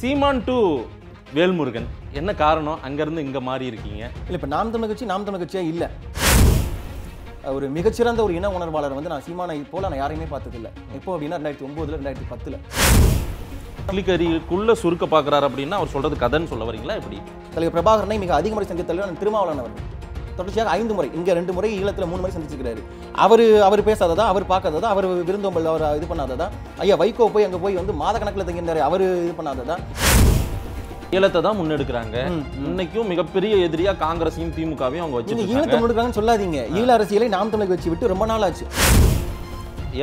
சீமான் to Velmurugan என்ன காரணம் அங்கேருந்து இங்கே மாறி இருக்கீங்க இல்லை இப்போ நாம் தமிழ் கட்சி நாம் தமிழ் கட்சியாக இல்லை ஒரு மிகச்சிறந்த ஒரு இன உணர்வாளர் வந்து நான் சீமானை போல் நான் யாரையுமே பார்த்ததில்ல இப்போ அப்படின்னா ரெண்டாயிரத்தி ஒம்போதுல ரெண்டாயிரத்தி பத்தில் பள்ளிக்கறிக்குள்ளே சுருக்க பார்க்குறாரு அப்படின்னா அவர் சொல்கிறது கதைன்னு சொல்ல வரீங்களா இப்படி தலைவர் பிரபாகரனை மிக அதிகமாக சந்தித்தலைவர் திருமாவளவன் அவர்கள் தொடர்ச்சியாக ஐந்து முறை இங்கே ரெண்டு முறை ஈழத்தில் மூணு முறை சந்திச்சிருக்கிறாரு அவர் அவர் பேசாததா அவர் பார்க்காததா அவர் விருந்தோம்பல் அவர் இது பண்ணாததா ஐயா வைகோ போய் அங்கே போய் வந்து மாத கணக்கில் தங்கியிருந்தார் அவர் இது பண்ணாததா ஈழத்தை தான் முன்னெடுக்கிறாங்க இன்னைக்கும் மிகப்பெரிய எதிரியா காங்கிரஸையும் திமுகவையும் அவங்க வச்சு ஈழத்தை முன்னெடுக்கிறாங்கன்னு சொல்லாதீங்க ஈழ அரசியலை நாம் தமிழக வச்சு விட்டு ரொம்ப நாள் ஆச்சு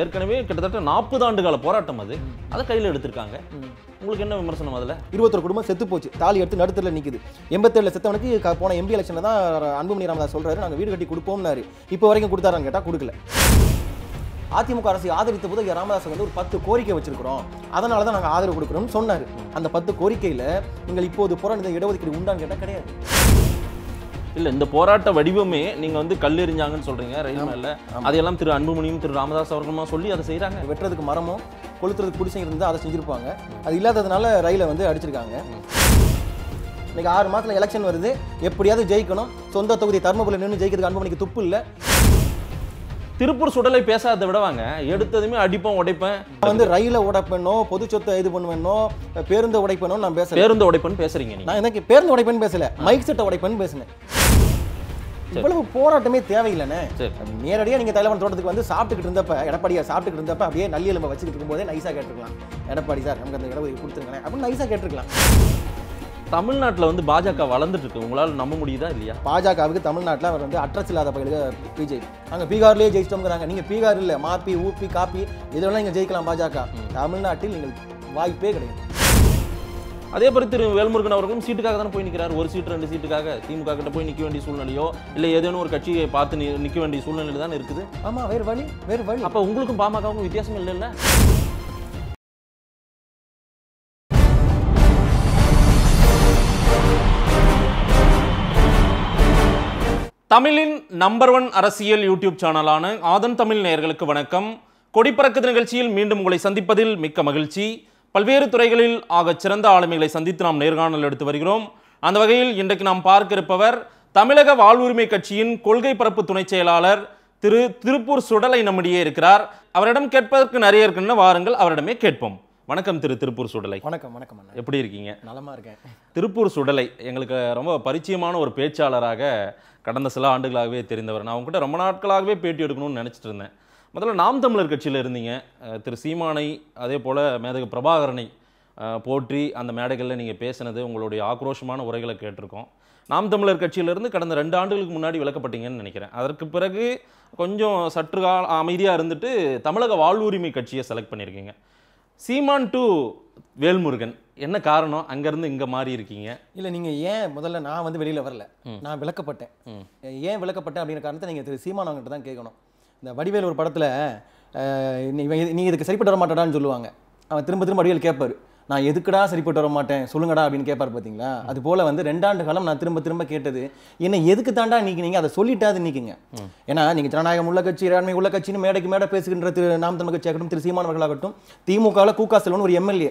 ஏற்கனவே கிட்டத்தட்ட நாற்பது ஆண்டு கால போராட்டம் அது அதை கையில் எடுத்திருக்காங்க உங்களுக்கு என்ன விமர்சனம் அதில் இருபத்தொரு குடும்பம் செத்து போச்சு தாலி எடுத்து நடுத்தரில் நிற்குது எண்பத்தேழில் செத்தவனுக்கு போன எம்பி எலெக்ஷனில் தான் அன்புமணி ராமதாஸ் சொல்கிறாரு நாங்கள் வீடு கட்டி கொடுப்போம்னாரு இப்போ வரைக்கும் கொடுத்தாரான்னு கேட்டால் கொடுக்கல அதிமுக அரசு ஆதரித்த போது இங்கே ராமதாஸ் வந்து ஒரு பத்து கோரிக்கை வச்சிருக்கிறோம் அதனால தான் நாங்கள் ஆதரவு கொடுக்குறோம்னு சொன்னார் அந்த பத்து கோரிக்கையில் நீங்கள் இப்போது புறநிலை இடஒதுக்கீடு உண்டான்னு கேட்டால் கிடையாது இல்லை இந்த போராட்ட வடிவமே நீங்கள் வந்து கல்லெறிஞ்சாங்கன்னு சொல்கிறீங்க ரயில் மேலே அதையெல்லாம் திரு அன்புமணியும் திரு ராமதாஸ் அவர்களுமா சொல்லி அதை செய்கிறாங்க வெட்டுறதுக்கு மரமும் கொளுத்துறதுக்கு பிடிச்சி இருந்தால் அதை செஞ்சுருப்பாங்க அது இல்லாததுனால ரயிலை வந்து அடிச்சிருக்காங்க இன்னைக்கு ஆறு மாதத்தில் எலெக்ஷன் வருது எப்படியாவது ஜெயிக்கணும் சொந்த தொகுதி தர்மபுரியில் நின்று ஜெயிக்கிறதுக்கு அன்புமணிக்கு துப்பு இல்லை திருப்பூர் சுடலை பேசாத விடவாங்க எடுத்ததுமே அடிப்போம் உடைப்பேன் வந்து ரயில உடைப்பேனோ பொது சொத்தை இது பண்ணுவேனோ பேருந்து உடைப்பேனோ நான் பேச பேருந்து உடைப்பேன்னு பேசுறீங்க நான் எனக்கு பேருந்து உடைப்பேன்னு பேசல மைக் செட்டை உடைப்பேன்னு பேசுனேன் இவ்வளவு போராட்டமே தேவையில்லைண்ணே நேரடியாக நீங்கள் தலைவன் தோட்டத்துக்கு வந்து சாப்பிட்டுக்கிட்டு இருந்தப்ப எடப்பாடியா சாப்பிட்டுக்கிட்டு இருந்தப்ப அப்படியே நல்லி எலும்பை வச்சுக்கிட்டு இருக்கும்போதே நைஸாக கேட்டுருக்கலாம் எடப்பாடி சார் நமக்கு அந்த இடம் கொடுத்துருக்கேன் அப்படின்னு நைஸாக கேட்டுருக்கலாம் தமிழ்நாட்டில் வந்து பாஜக வளர்ந்துட்டு இருக்கு உங்களால் நம்ப முடியுதா இல்லையா பாஜகவுக்கு தமிழ்நாட்டில் அவர் வந்து அட்ரஸ் இல்லாத பகுதியில் பிஜேபி நாங்கள் பீகார்லேயே ஜெயிச்சிட்டோங்கிறாங்க நீங்கள் பீகார் இல்லை மாப்பி ஊப்பி காப்பி இதெல்லாம் நீங்கள் ஜெயிக்கலாம் பாஜக தமிழ்நாட்டில் நீங்கள் வாய்ப்பே கிடையாது அதே மாதிரி திரு வேல்முருகன் அவர்களும் சீட்டுக்காக தானே போய் நிற்கிறார் ஒரு சீட்டு ரெண்டு சீட்டுக்காக திமுக கிட்ட போய் நிற்க வேண்டிய சூழ்நிலையோ இல்லை ஏதேனும் ஒரு கட்சியை பார்த்து நிற்க வேண்டிய சூழ்நிலை தான் இருக்குது ஆமாம் வேறு வழி வேறு வழி அப்போ உங்களுக்கும் பாமகவும் வித்தியாசம் இல்லை இல்லை தமிழின் நம்பர் ஒன் அரசியல் யூடியூப் சேனலான ஆதன் தமிழ் நேயர்களுக்கு வணக்கம் கொடிப்பறக்குது நிகழ்ச்சியில் மீண்டும் உங்களை சந்திப்பதில் மிக்க மகிழ்ச்சி பல்வேறு துறைகளில் ஆகச் சிறந்த ஆளுமைகளை சந்தித்து நாம் நேர்காணல் எடுத்து வருகிறோம் அந்த வகையில் இன்றைக்கு நாம் பார்க்க இருப்பவர் தமிழக வாழ்வுரிமை கட்சியின் கொள்கை பரப்பு துணை செயலாளர் திரு திருப்பூர் சுடலை நம்மிடையே இருக்கிறார் அவரிடம் கேட்பதற்கு நிறைய இருக்குன்னு வாருங்கள் அவரிடமே கேட்போம் வணக்கம் திரு திருப்பூர் சுடலை வணக்கம் வணக்கம் அண்ணா எப்படி இருக்கீங்க நலமாக இருக்கேன் திருப்பூர் சுடலை எங்களுக்கு ரொம்ப பரிச்சயமான ஒரு பேச்சாளராக கடந்த சில ஆண்டுகளாகவே தெரிந்தவர் நான் உங்ககிட்ட ரொம்ப நாட்களாகவே பேட்டி எடுக்கணும்னு நினச்சிட்டு இருந்தேன் முதல்ல நாம் தமிழர் கட்சியில் இருந்தீங்க திரு சீமானை அதே போல் மேதக பிரபாகரனை போற்றி அந்த மேடைகளில் நீங்கள் பேசினது உங்களுடைய ஆக்ரோஷமான உரைகளை கேட்டிருக்கோம் நாம் தமிழர் கட்சியிலிருந்து கடந்த ரெண்டு ஆண்டுகளுக்கு முன்னாடி விளக்கப்பட்டீங்கன்னு நினைக்கிறேன் அதற்கு பிறகு கொஞ்சம் சற்று கால அமைதியாக இருந்துட்டு தமிழக வாழ்வுரிமை கட்சியை செலக்ட் பண்ணியிருக்கீங்க சீமான் டு வேல்முருகன் என்ன காரணம் அங்கேருந்து இங்கே மாறி இருக்கீங்க இல்லை நீங்கள் ஏன் முதல்ல நான் வந்து வெளியில் வரல நான் விளக்கப்பட்டேன் ஏன் விளக்கப்பட்டேன் அப்படின்ற காரணத்தை நீங்கள் திரு சீமான் அவங்ககிட்ட தான் கேட்கணும் இந்த வடிவேல் ஒரு படத்தில் நீங்கள் இதுக்கு சரிப்பட்டு வர மாட்டேடான்னு சொல்லுவாங்க அவன் திரும்ப திரும்ப வடிவேல் கேட்பார் நான் எதுக்குடா சரிப்பட்டு வர மாட்டேன் சொல்லுங்கடா அப்படின்னு கேட்பார் பார்த்தீங்களா அது போல் வந்து ரெண்டாண்டு காலம் நான் திரும்ப திரும்ப கேட்டது என்னை எதுக்கு தாண்டா நீக்கினீங்க அதை சொல்லிட்டாது நீக்கிங்க ஏன்னா நீங்கள் ஜனநாயகம் உள்ள கட்சி இறாண்மை உள்ள கட்சின்னு மேடைக்கு மேடை பேசுகின்ற திரு நாம் தமிழ் கட்சியாகட்டும் திரு சீமானவர்களாகட்டும் திமுகவில் கூக்கா செல்வன் ஒரு எம்எல்ஏ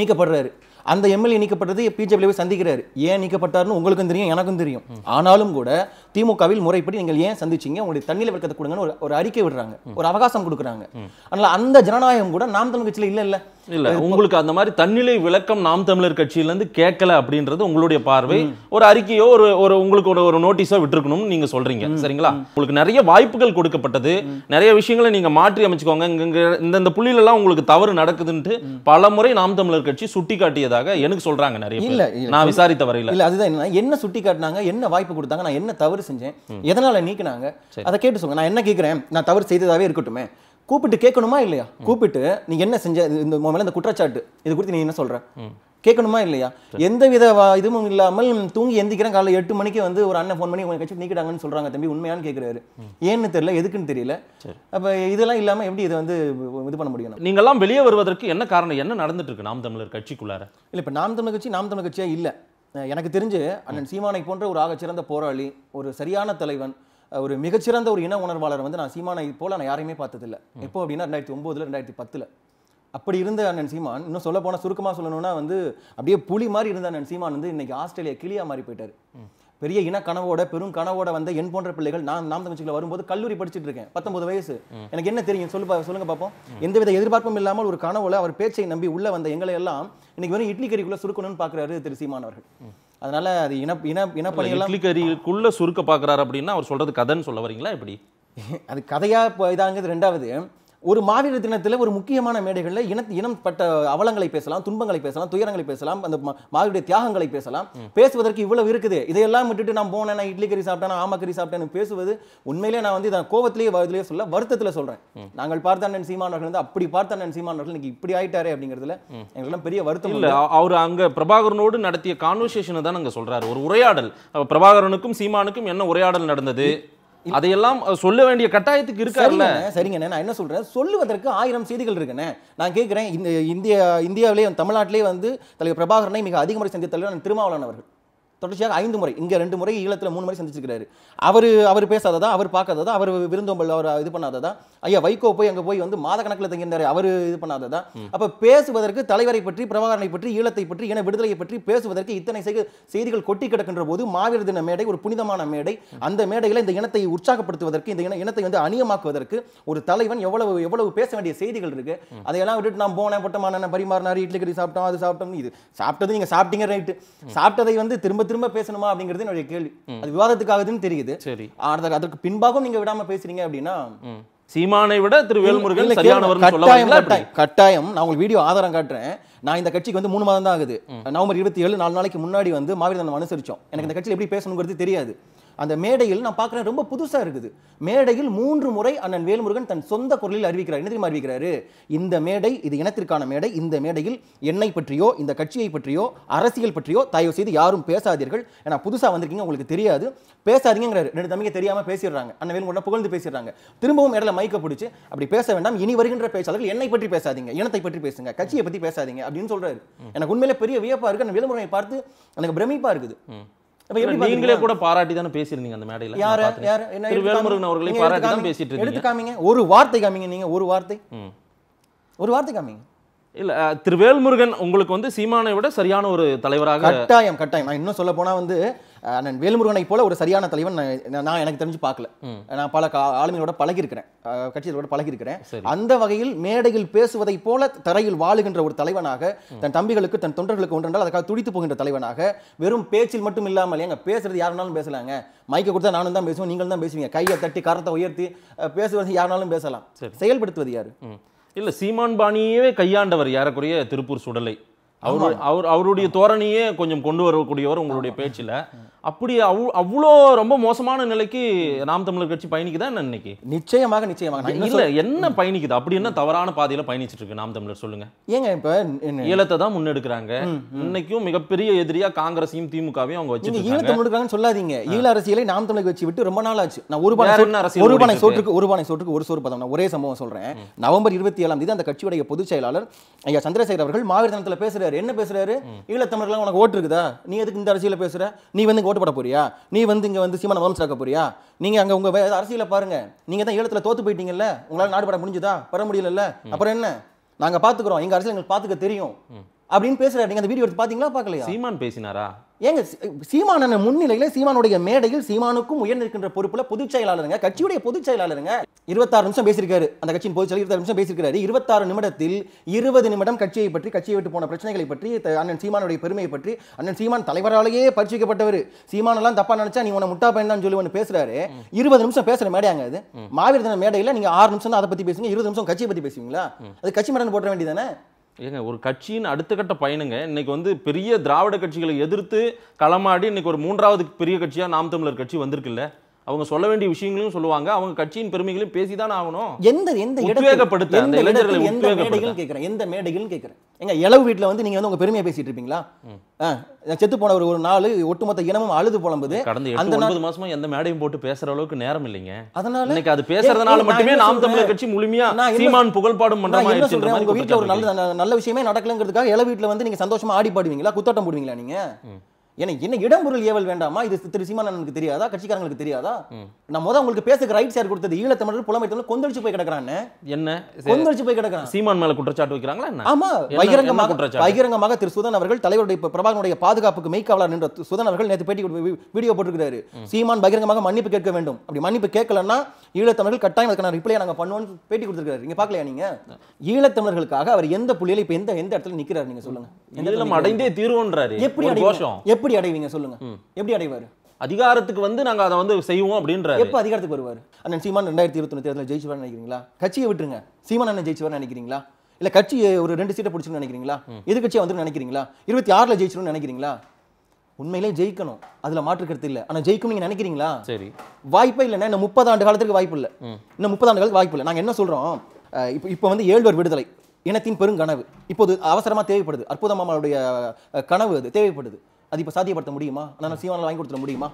நீக்கப்படுறாரு அந்த எம்எல்ஏ நீக்கப்பட்டது பிஜேபி போய் சந்திக்கிறாரு ஏன் நீக்கப்பட்டார்னு உங்களுக்கும் தெரியும் எனக்கும் தெரியும் ஆனாலும் கூட திமுகவில் முறைப்படி நீங்கள் ஏன் சந்திச்சீங்க உங்களுடைய தண்ணியில் விற்கத்தை கொடுங்கன்னு ஒரு ஒரு அறிக்கை விடுறாங்க ஒரு அவகாசம் கொடுக்குறாங்க அதனால் அந்த ஜனநாயகம் கூட நாம் தமிழ் கட்சியில் இல்லை இல்லை இல்லை உங்களுக்கு அந்த மாதிரி தன்னிலை விளக்கம் நாம் தமிழர் கட்சியிலேருந்து கேட்கல அப்படின்றது உங்களுடைய பார்வை ஒரு அறிக்கையோ ஒரு ஒரு உங்களுக்கு ஒரு ஒரு நோட்டீஸோ விட்டுருக்கணும்னு நீங்கள் சொல்கிறீங்க சரிங்களா உங்களுக்கு நிறைய வாய்ப்புகள் கொடுக்கப்பட்டது நிறைய விஷயங்களை நீங்கள் மாற்றி அமைச்சுக்கோங்க இங்கே இந்த இந்த புள்ளியிலலாம் உங்களுக்கு தவறு நடக்குதுன்ட்டு பல முறை நாம் தமிழர் கட்சி சுட்டி காட்டியதாக எனக்கு சொல்கிறாங்க நிறைய இல்லை நான் விசாரித்த வரையில் இல்லை அதுதான் என்ன சுட்டி காட்டினாங்க என்ன வாய்ப்பு கொடுத்தாங்க நான் என்ன தவறு செஞ்சேன் எதனால் நீக்கினாங்க அதை கேட்டு சொல்லுங்கள் நான் என்ன கேட்குறேன் நான் தவறு செய்ததாகவே இருக்கட்டுமே கூப்பிட்டு கேட்கணுமா இல்லையா கூப்பிட்டு நீ என்ன செஞ்ச இந்த மேலே இந்த குற்றச்சாட்டு இது குறித்து நீ என்ன சொல்ற கேட்கணுமா இல்லையா எந்த வித இதுவும் இல்லாமல் தூங்கி எந்திக்கிறேன் காலையில் எட்டு மணிக்கு வந்து ஒரு அண்ணன் ஃபோன் பண்ணி உங்களை கட்சி நீக்கிட்டாங்கன்னு சொல்றாங்க தம்பி உண்மையானு கேட்குறாரு ஏன்னு தெரியல எதுக்குன்னு தெரியல அப்போ இதெல்லாம் இல்லாமல் எப்படி இதை வந்து இது பண்ண முடியும் நீங்கள்லாம் வெளியே வருவதற்கு என்ன காரணம் என்ன நடந்துட்டு இருக்கு நாம் தமிழர் கட்சிக்குள்ளார இல்லை இப்போ நாம் தமிழர் கட்சி நாம் தமிழர் கட்சியாக இல்லை எனக்கு தெரிஞ்சு அண்ணன் சீமானை போன்ற ஒரு ஆக சிறந்த போராளி ஒரு சரியான தலைவன் ஒரு மிகச்சிறந்த ஒரு இன உணர்வாளர் வந்து நான் சீமானை போல் நான் யாரையுமே பார்த்ததில்ல எப்போ அப்படின்னா ரெண்டாயிரத்தி ஒன்பதுல ரெண்டாயிரத்தி பத்தில் அப்படி இருந்த அண்ணன் சீமான் இன்னும் சொல்ல போனால் சுருக்கமாக சொல்லணும்னா வந்து அப்படியே புலி மாதிரி இருந்த அண்ணன் சீமான் வந்து இன்னைக்கு ஆஸ்திரேலியா கிளியா மாறி போயிட்டார் பெரிய இன கனவோட பெரும் கனவோட வந்த என் போன்ற பிள்ளைகள் நான் நாம் தமிழ்ச்சிகளை வரும்போது கல்லூரி படிச்சுட்டு இருக்கேன் பத்தொன்பது வயசு எனக்கு என்ன தெரியும் சொல்லு சொல்லுங்க பார்ப்போம் எந்தவித எதிர்பார்ப்பும் இல்லாமல் ஒரு கனவுல அவர் பேச்சை நம்பி உள்ள வந்த எங்களை எல்லாம் இன்னைக்கு வந்து இட்லி கறிக்குள்ள சுருக்கணும்னு பார்க்குறாரு திரு சீமான் அவர்கள் அதனால அது இன இன இனப்பணிகள் இட்லிக்கரிக்குள்ளே சுருக்க பார்க்குறாரு அப்படின்னா அவர் சொல்கிறது கதைன்னு சொல்ல வரீங்களா இப்படி அது கதையாக இப்போ இதாங்கிறது ரெண்டாவது ஒரு மாவீர தினத்தில் ஒரு முக்கியமான மேடைகளில் இன இனம் பட்ட அவலங்களை பேசலாம் துன்பங்களை பேசலாம் துயரங்களை பேசலாம் அந்த மாவீரிய தியாகங்களை பேசலாம் பேசுவதற்கு இவ்வளவு இருக்குது இதையெல்லாம் விட்டுட்டு நான் போனேன் நான் இட்லி கறி சாப்பிட்டேன் ஆமா கறி சாப்பிட்டேன்னு பேசுவது உண்மையிலே நான் வந்து இதை கோவத்திலேயே வயதிலேயே சொல்ல வருத்தத்தில் சொல்கிறேன் நாங்கள் பார்த்தாண்டன் சீமானவர்கள் வந்து அப்படி பார்த்தாண்டன் சீமானவர்கள் இன்னைக்கு இப்படி ஆயிட்டாரே அப்படிங்கிறதுல எங்களுக்கு பெரிய வருத்தம் இல்லை அவர் அங்கே பிரபாகரனோடு நடத்திய கான்வர்சேஷனை தான் அங்கே சொல்கிறார் ஒரு உரையாடல் பிரபாகரனுக்கும் சீமானுக்கும் என்ன உரையாடல் நடந்தது அதையெல்லாம் சொல்ல வேண்டிய கட்டாயத்துக்கு இருக்காருல்ல சரிங்க நான் என்ன சொல்றேன் சொல்லுவதற்கு ஆயிரம் செய்திகள் இருக்குண்ணே நான் கேட்குறேன் இந்த இந்தியா இந்தியாவிலே தமிழ்நாட்டிலேயே வந்து தலைவர் பிரபாகரனை மிக அதிகமுறை சந்தித்த தலைவர் திருமாவளவன் அவர்கள் தொடர்ச்சியாக ஐந்து முறை இங்கே ரெண்டு முறை ஈழத்தில் மூணு முறை சந்திச்சிருக்கிறாரு அவர் அவர் பேசாததா அவர் பார்க்காததா அவர் விருந்தோம்பல் அவர் இது பண்ணாததா ஐயா வைகோ போய் அங்கே போய் வந்து மாத கணக்கில் தங்கியிருந்தார் அவர் இது பண்ணாததா அப்போ பேசுவதற்கு தலைவரை பற்றி பிரபாகரனை பற்றி ஈழத்தை பற்றி இன விடுதலையை பற்றி பேசுவதற்கு இத்தனை செய்திகள் கொட்டி கிடக்கின்ற போது மாவீர தின மேடை ஒரு புனிதமான மேடை அந்த மேடையில் இந்த இனத்தை உற்சாகப்படுத்துவதற்கு இந்த இனத்தை வந்து அணியமாக்குவதற்கு ஒரு தலைவன் எவ்வளவு எவ்வளவு பேச வேண்டிய செய்திகள் இருக்கு அதையெல்லாம் விட்டுட்டு நான் போனேன் பட்டமான பரிமாறினார் இட்லி கறி சாப்பிட்டோம் அது சாப்பிட்டோம் இது சாப்பிட்டது நீங்கள் சாப்பிட்டீங்க ரைட்டு சாப்பிட்டதை வந்து திரும்ப திரும்ப பேசணுமா அப்படிங்கிறது என்னுடைய கேள்வி அது விவாதத்துக்காகதுன்னு தெரியுது சரி ஆனால் அதற்கு பின்பாகவும் நீங்க விடாம பேசுறீங்க அப்படின்னா சீமானை விட திரு வேல்முருகன் சரியானவர் கட்டாயம் கட்டாயம் நான் உங்களுக்கு வீடியோ ஆதாரம் காட்டுறேன் நான் இந்த கட்சிக்கு வந்து மூணு மாதம் தான் ஆகுது நவம்பர் இருபத்தி ஏழு நாலு நாளைக்கு முன்னாடி வந்து மாவீரன் அனுசரிச்சோம் எனக்கு இந்த கட்சியில் எப்படி பேசணுங்கிறது தெரியாது அந்த மேடையில் நான் பார்க்குறேன் ரொம்ப புதுசாக இருக்குது மேடையில் மூன்று முறை அண்ணன் வேல்முருகன் தன் சொந்த குரலில் அறிவிக்கிறார் என்ன தெரியுமா அறிவிக்கிறாரு இந்த மேடை இது இனத்திற்கான மேடை இந்த மேடையில் என்னை பற்றியோ இந்த கட்சியை பற்றியோ அரசியல் பற்றியோ தயவு செய்து யாரும் பேசாதீர்கள் ஏன்னா புதுசாக வந்திருக்கீங்க உங்களுக்கு தெரியாது பேசாதீங்கிறாரு ரெண்டு தம்பிக்கு தெரியாமல் பேசிடுறாங்க அண்ணன் வேல்முருகன் புகழ்ந்து பேசிடுறாங்க திரும்பவும் இடத்துல மைக்க பிடிச்சி அப்படி பேச வேண்டாம் இனி வருகின்ற பேசாதீர்கள் என்னை பற்றி பேசாதீங்க இனத்தை பற்றி பேசுங்க கட்சியை பற்றி பேசாதீங்க அப்படின்னு சொல்கிறாரு எனக்கு உண்மையிலே பெரிய வியப்பாக இருக்குது அந்த வேல்முருகனை பார்த்து எனக்கு பிரமிப்பாக இருக்குது நீங்களே கூட பாராட்டி தானே பேசியிருந்தீங்க அந்த மேடையில் யார் யார் என்ன வேல்முருகன் அவர்களையும் பாராட்டி தான் பேசிட்டு எடுத்து காமிங்க ஒரு வார்த்தை காமிங்க நீங்க ஒரு வார்த்தை ஒரு வார்த்தை காமிங்க இல்ல திரு வேல்முருகன் உங்களுக்கு வந்து சீமானை விட சரியான ஒரு தலைவராக கட்டாயம் கட்டாயம் நான் இன்னும் சொல்ல போனா வந்து அண்ணன் வேலுமுருகனை போல ஒரு சரியான தலைவன் நான் எனக்கு தெரிஞ்சு பார்க்கல நான் பல ஆளுமையோட பழகிருக்கிறேன் கட்சியோட பழகிருக்கிறேன் அந்த வகையில் மேடையில் பேசுவதை போல தரையில் வாழுகின்ற ஒரு தலைவனாக தன் தம்பிகளுக்கு தன் தொண்டர்களுக்கு ஒன்றென்றால் அதுக்காக துடித்து போகின்ற தலைவனாக வெறும் பேச்சில் மட்டும் இல்லாமல் எங்க பேசுறது யாருனாலும் பேசலாங்க மைக்க கொடுத்தா நானும் தான் பேசுவேன் நீங்களும் தான் பேசுவீங்க கையை தட்டி கரத்தை உயர்த்தி பேசுவது யாருனாலும் பேசலாம் செயல்படுத்துவது யாரு இல்லை சீமான் பாணியே கையாண்டவர் யாரக்குரிய திருப்பூர் சுடலை அவர் அவர் அவருடைய தோரணியே கொஞ்சம் கொண்டு வரக்கூடியவர் உங்களுடைய பேச்சில் அப்படி அவ்வளோ ரொம்ப மோசமான நிலைக்கு நாம் தமிழர் கட்சி பயணிக்குதா என்ன இன்னைக்கு நிச்சயமாக நிச்சயமாக இல்லை என்ன பயணிக்குது அப்படி என்ன தவறான பாதையில் பயணிச்சுட்டு இருக்கு நாம் தமிழர் சொல்லுங்க ஏங்க இப்ப ஈழத்தை தான் முன்னெடுக்கிறாங்க இன்னைக்கும் மிகப்பெரிய எதிரியா காங்கிரசையும் திமுகவையும் அவங்க வச்சு ஈழத்தை சொல்லாதீங்க ஈழ அரசியலை நாம் தமிழர் கட்சி விட்டு ரொம்ப நாள் ஆச்சு நான் ஒரு பானை ஒரு பானை சோற்றுக்கு ஒரு பானை சோற்றுக்கு ஒரு சோறு பதம் நான் ஒரே சம்பவம் சொல்றேன் நவம்பர் இருபத்தி ஏழாம் தேதி அந்த கட்சியுடைய பொதுச் செயலாளர் ஐயா சந்திரசேகர் அவர்கள் மாவீரத்தனத்தில் பேசுறாரு என்ன பேசுறாரு ஈழத்தமிழர்கள் உனக்கு ஓட்டு இருக்குதா நீ எதுக்கு இந்த அரசியல பேசுற நீ வந்து ஓட்டு போட போறியா நீ வந்து இங்கே வந்து சீமான முதல் சேர்க்க போறியா நீங்கள் அங்கே உங்கள் அரசியலை பாருங்கள் நீங்கள் தான் ஈழத்தில் தோற்று போயிட்டீங்கல்ல உங்களால் நாடுபட முடிஞ்சுதா பெற முடியல அப்புறம் என்ன நாங்கள் பார்த்துக்குறோம் எங்கள் அரசியல் எங்களுக்கு பார்த்துக்க தெரியும் அப்படின்னு பேசுகிறாரு நீங்கள் அந்த வீடியோ எடுத்து பார்த்தீங்களா பார்க்கலையா சீமான் பேசினாரா ஏங்க சீமான முன்னிலையில சீமானுடைய மேடையில் சீமானுக்கும் உயர்ந்திருக்கின்ற பொறுப்புல பொதுச் செயலாளருங்க கட்சியுடைய பொதுச் செயலாளருங்க இருபத்தாறு நிமிஷம் பேசியிருக்காரு அந்த கட்சியின் பொதுச் செயலர் இருபத்தாறு நிமிஷம் பேசியிருக்காரு இருபத்தாறு நிமிடத்தில் இருபது நிமிடம் கட்சியை பற்றி கட்சியை விட்டு போன பிரச்சனைகளை பற்றி அண்ணன் சீமானுடைய பெருமையை பற்றி அண்ணன் சீமான் தலைவராலேயே பரிச்சிக்கப்பட்டவர் சீமானெல்லாம் தப்பா நினைச்சா நீ உன முட்டா பையன் தான் சொல்லி ஒன்று பேசுறாரு இருபது நிமிஷம் பேசுற மேடையாங்க அது மாவீர தின மேடையில் நீங்க ஆறு நிமிஷம் அதை பத்தி பேசுங்க இருபது நிமிஷம் கட்சியை பத்தி பேசுவீங்களா அது கட்சி மேடம் போட்ட வேண்டியதானே ஏங்க ஒரு கட்சியின் அடுத்த கட்ட பயணங்க இன்னைக்கு வந்து பெரிய திராவிட கட்சிகளை எதிர்த்து களமாடி இன்னைக்கு ஒரு மூன்றாவது பெரிய கட்சியாக நாம் தமிழர் கட்சி வந்திருக்குல்ல அவங்க சொல்ல வேண்டிய விஷயங்களும் சொல்லுவாங்க அவங்க கட்சியின் பெருமைகளையும் பேசி தான் ஆகணும் எந்த எந்த உத்வேகப்படுத்த அந்த இளைஞர்களை எந்த மேடைகளும் கேட்குறேன் எந்த மேடைகளும் கேட்குறேன் எங்க இளவு வீட்டில் வந்து நீங்க வந்து உங்க பெருமையை பேசிட்டு இருப்பீங்களா செத்து போனவர் ஒரு நாள் ஒட்டுமொத்த இனமும் அழுது புலம்புது கடந்த அந்த ஒன்பது மாசமா எந்த மேடையும் போட்டு பேசுற அளவுக்கு நேரம் இல்லைங்க அதனால இன்னைக்கு அது பேசுறதுனால மட்டுமே நாம் தமிழர் கட்சி முழுமையா சீமான் புகழ்பாடும் மன்றமா உங்க வீட்டுல ஒரு நல்ல நல்ல விஷயமே நடக்கலங்கிறதுக்காக இளவு வீட்டுல வந்து நீங்க சந்தோஷமா ஆடி பாடுவீங்களா குத்தாட்டம் போடுவீங்களா நீங்க ஏன்னா என்ன இடம்பொருள் ஏவல் வேண்டாமா இது திரு சீமானனுக்கு தெரியாதா கட்சிக்காரங்களுக்கு தெரியாதா நான் முதல் உங்களுக்கு பேசுக்கு கொடுத்தது ஈழத்தமிழர் கொந்தளிச்சு போய் என்ன கொந்தளிச்சு போய் சீமான் மேல குற்றச்சாட்டு வைக்கிறாங்களா ஆமா பகிரங்கமாக பகிரங்கமாக திரு சுதன் அவர்கள் தலைவருடைய பிரபாகனுடைய பாதுகாப்புக்கு மெய்க்காவலர் நின்ற சுதன் அவர்கள் நேற்று பேட்டி வீடியோ போட்டிருக்கிறாரு சீமான் பகிரங்கமாக மன்னிப்பு கேட்க வேண்டும் அப்படி மன்னிப்பு கேட்கலன்னா ஈழத்தமிழர்கள் கட்டாயம் அதுக்கான நாங்க பண்ணுவோம் பேட்டி கொடுத்துருக்காரு நீங்க பாக்கலையா நீங்க ஈழத்தமிழர்களுக்காக அவர் எந்த புள்ளியில இப்ப எந்த எந்த இடத்துல நிக்கிறாரு நீங்க சொல்லுங்க அடைந்தே தீர்வுன்றாரு எப்படி எப்படி எப்படி அடைவீங்க சொல்லுங்க எப்படி அடைவாரு அதிகாரத்துக்கு வந்து நாங்க அதை வந்து செய்வோம் அப்படின்ற எப்ப அதிகாரத்துக்கு வருவார் அண்ணன் சீமான் ரெண்டாயிரத்தி இருபத்தொன்று தேர்தலில் நினைக்கிறீங்களா கட்சியை விட்டுருங்க சீமான் அண்ணன் ஜெயிச்சுவார்னு நினைக்கிறீங்களா இல்லை கட்சி ஒரு ரெண்டு சீட்டை பிடிச்சிருந்து நினைக்கிறீங்களா எதிர்கட்சியை வந்து நினைக்கிறீங்களா இருபத்தி ஆறுல ஜெயிச்சணும்னு நினைக்கிறீங்களா உண்மையிலே ஜெயிக்கணும் அதுல மாற்று கருத்து இல்ல ஆனா ஜெயிக்கும் நீங்க நினைக்கிறீங்களா சரி வாய்ப்பே இல்லைன்னா இன்னும் முப்பது ஆண்டு காலத்துக்கு வாய்ப்பு இல்ல இன்னும் முப்பது ஆண்டு காலத்துக்கு வாய்ப்பு இல்ல நாங்க என்ன சொல்றோம் இப்போ இப்போ வந்து ஏழ்வர் விடுதலை இனத்தின் பெருங்கனவு இப்போது அவசரமா தேவைப்படுது அற்புதமாமாவுடைய கனவு அது தேவைப்படுது அது இப்போ சாத்தியப்படுத்த முடியுமா நான் சீமானால் வாங்கி கொடுத்துட முடியுமா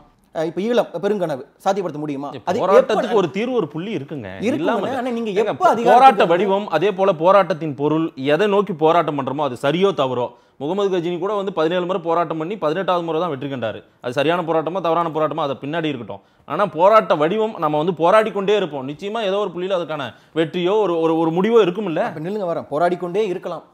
இப்போ ஈழ பெருங்கனவு சாத்தியப்படுத்த முடியுமா அது போராட்டத்துக்கு ஒரு தீர்வு ஒரு புள்ளி இருக்குங்க இல்லாம நீங்க எப்ப போராட்ட வடிவம் அதே போல போராட்டத்தின் பொருள் எதை நோக்கி போராட்டம் பண்றோமோ அது சரியோ தவறோ முகமது கஜினி கூட வந்து பதினேழு முறை போராட்டம் பண்ணி பதினெட்டாவது முறை தான் வெற்றி கண்டாரு அது சரியான போராட்டமா தவறான போராட்டமா அதை பின்னாடி இருக்கட்டும் ஆனால் போராட்ட வடிவம் நம்ம வந்து போராடி கொண்டே இருப்போம் நிச்சயமா ஏதோ ஒரு புள்ளியில் அதுக்கான வெற்றியோ ஒரு ஒரு முடிவோ இருக்கும் இல்லை நில்லுங்க வரேன் போராடி கொண்டே இருக்கலாம்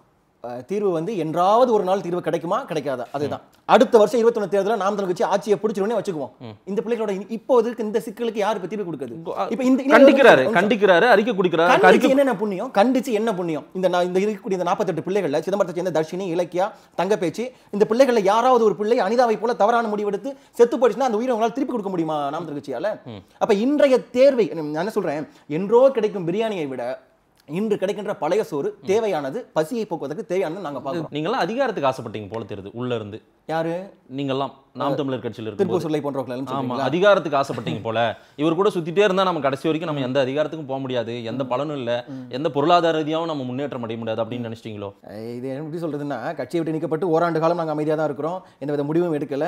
தீர்வு வந்து என்றாவது ஒரு நாள் தீர்வு கிடைக்குமா கிடைக்காதா அதுதான் அடுத்த வருஷம் இருபத்தொன்னு தேர்தல நாம் தமிழ் கட்சி ஆட்சியை பிடிச்சிருந்தே வச்சுக்குவோம் இந்த பிள்ளைகளோட இப்போ இந்த சிக்கலுக்கு யாரு இப்ப தீர்வு கொடுக்குது இந்த கண்டிக்கிறாரு கண்டிக்கிறாரு அறிக்கை கொடுக்கிறாரு கண்டிச்சு என்னென்ன புண்ணியம் கண்டிச்சு என்ன புண்ணியம் இந்த இந்த இருக்கக்கூடிய இந்த நாற்பத்தெட்டு பிள்ளைகளில் சிதம்பரத்தை சேர்ந்த தர்ஷினி இலக்கியா தங்க பேச்சு இந்த பிள்ளைகளில் யாராவது ஒரு பிள்ளை அனிதாவை போல தவறான முடிவெடுத்து செத்து போயிடுச்சுன்னா அந்த உயிரை உங்களால் திருப்பி கொடுக்க முடியுமா நாம் தமிழ் அப்ப இன்றைய தேர்வை நான் என்ன சொல்றேன் என்றோ கிடைக்கும் பிரியாணியை விட இன்று கிடைக்கின்ற பழைய சோறு தேவையானது பசியை போக்குவதற்கு தேவையானது நாங்கள் பார்க்குறோம் நீங்களாம் அதிகாரத்துக்கு ஆசைப்பட்டீங்க போல தெரியுது உள்ள இருந்து யாரு எல்லாம் நாம் தமிழர் கட்சியில் இருக்கு போன்றவர்கள் அதிகாரத்துக்கு ஆசைப்பட்டீங்க போல இவர் கூட சுத்திட்டே இருந்தால் நம்ம கடைசி வரைக்கும் நம்ம எந்த அதிகாரத்துக்கும் போக முடியாது எந்த பலனும் இல்லை எந்த பொருளாதார ரீதியாவும் நம்ம முன்னேற்றம் அடைய முடியாது அப்படின்னு நினைச்சிட்டீங்களோ இது என்ன எப்படி சொல்றதுன்னா கட்சியை விட்டு நீக்கப்பட்டு ஓராண்டு காலம் நாங்கள் அமைதியாக தான் இருக்கிறோம் எந்தவித முடிவும் எடுக்கல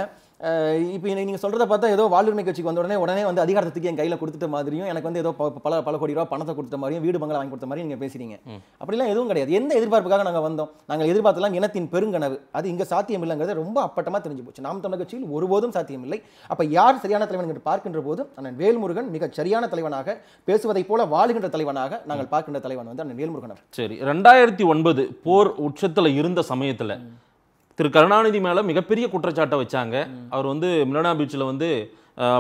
இப்போ நீங்கள் சொல்கிறத பார்த்தா ஏதோ வாழ்வுரிமை கட்சிக்கு வந்த உடனே உடனே வந்து அதிகாரத்துக்கு என் கையில் கொடுத்துட்ட மாதிரியும் எனக்கு வந்து ஏதோ பல பல கோடி ரூபா பணத்தை கொடுத்த மாதிரியும் வீடு பங்களா வாங்கி கொடுத்த மாதிரியும் நீங்கள் பேசுகிறீங்க அப்படிலாம் எதுவும் கிடையாது எந்த எதிர்பார்ப்புக்காக நாங்கள் வந்தோம் நாங்கள் எதிர்பார்த்தலாம் இனத்தின் பெருங்கனவு அது இங்கே சாத்தியம் இல்லைங்கிறது ரொம்ப அப்பட்டமாக தெரிஞ்சு போச்சு நாம் தமிழர் கட்சி கட்சியில் ஒருபோதும் சாத்தியமில்லை அப்போ யார் சரியான தலைவன் என்று பார்க்கின்ற போது அண்ணன் வேல்முருகன் மிக சரியான தலைவனாக பேசுவதைப் போல வாழுகின்ற தலைவனாக நாங்கள் பார்க்கின்ற தலைவன் வந்து அண்ணன் வேல்முருகன் சரி ரெண்டாயிரத்தி ஒன்பது போர் உச்சத்தில் இருந்த சமயத்தில் திரு கருணாநிதி மேலே மிகப்பெரிய குற்றச்சாட்டை வச்சாங்க அவர் வந்து மிலனா பீச்சில் வந்து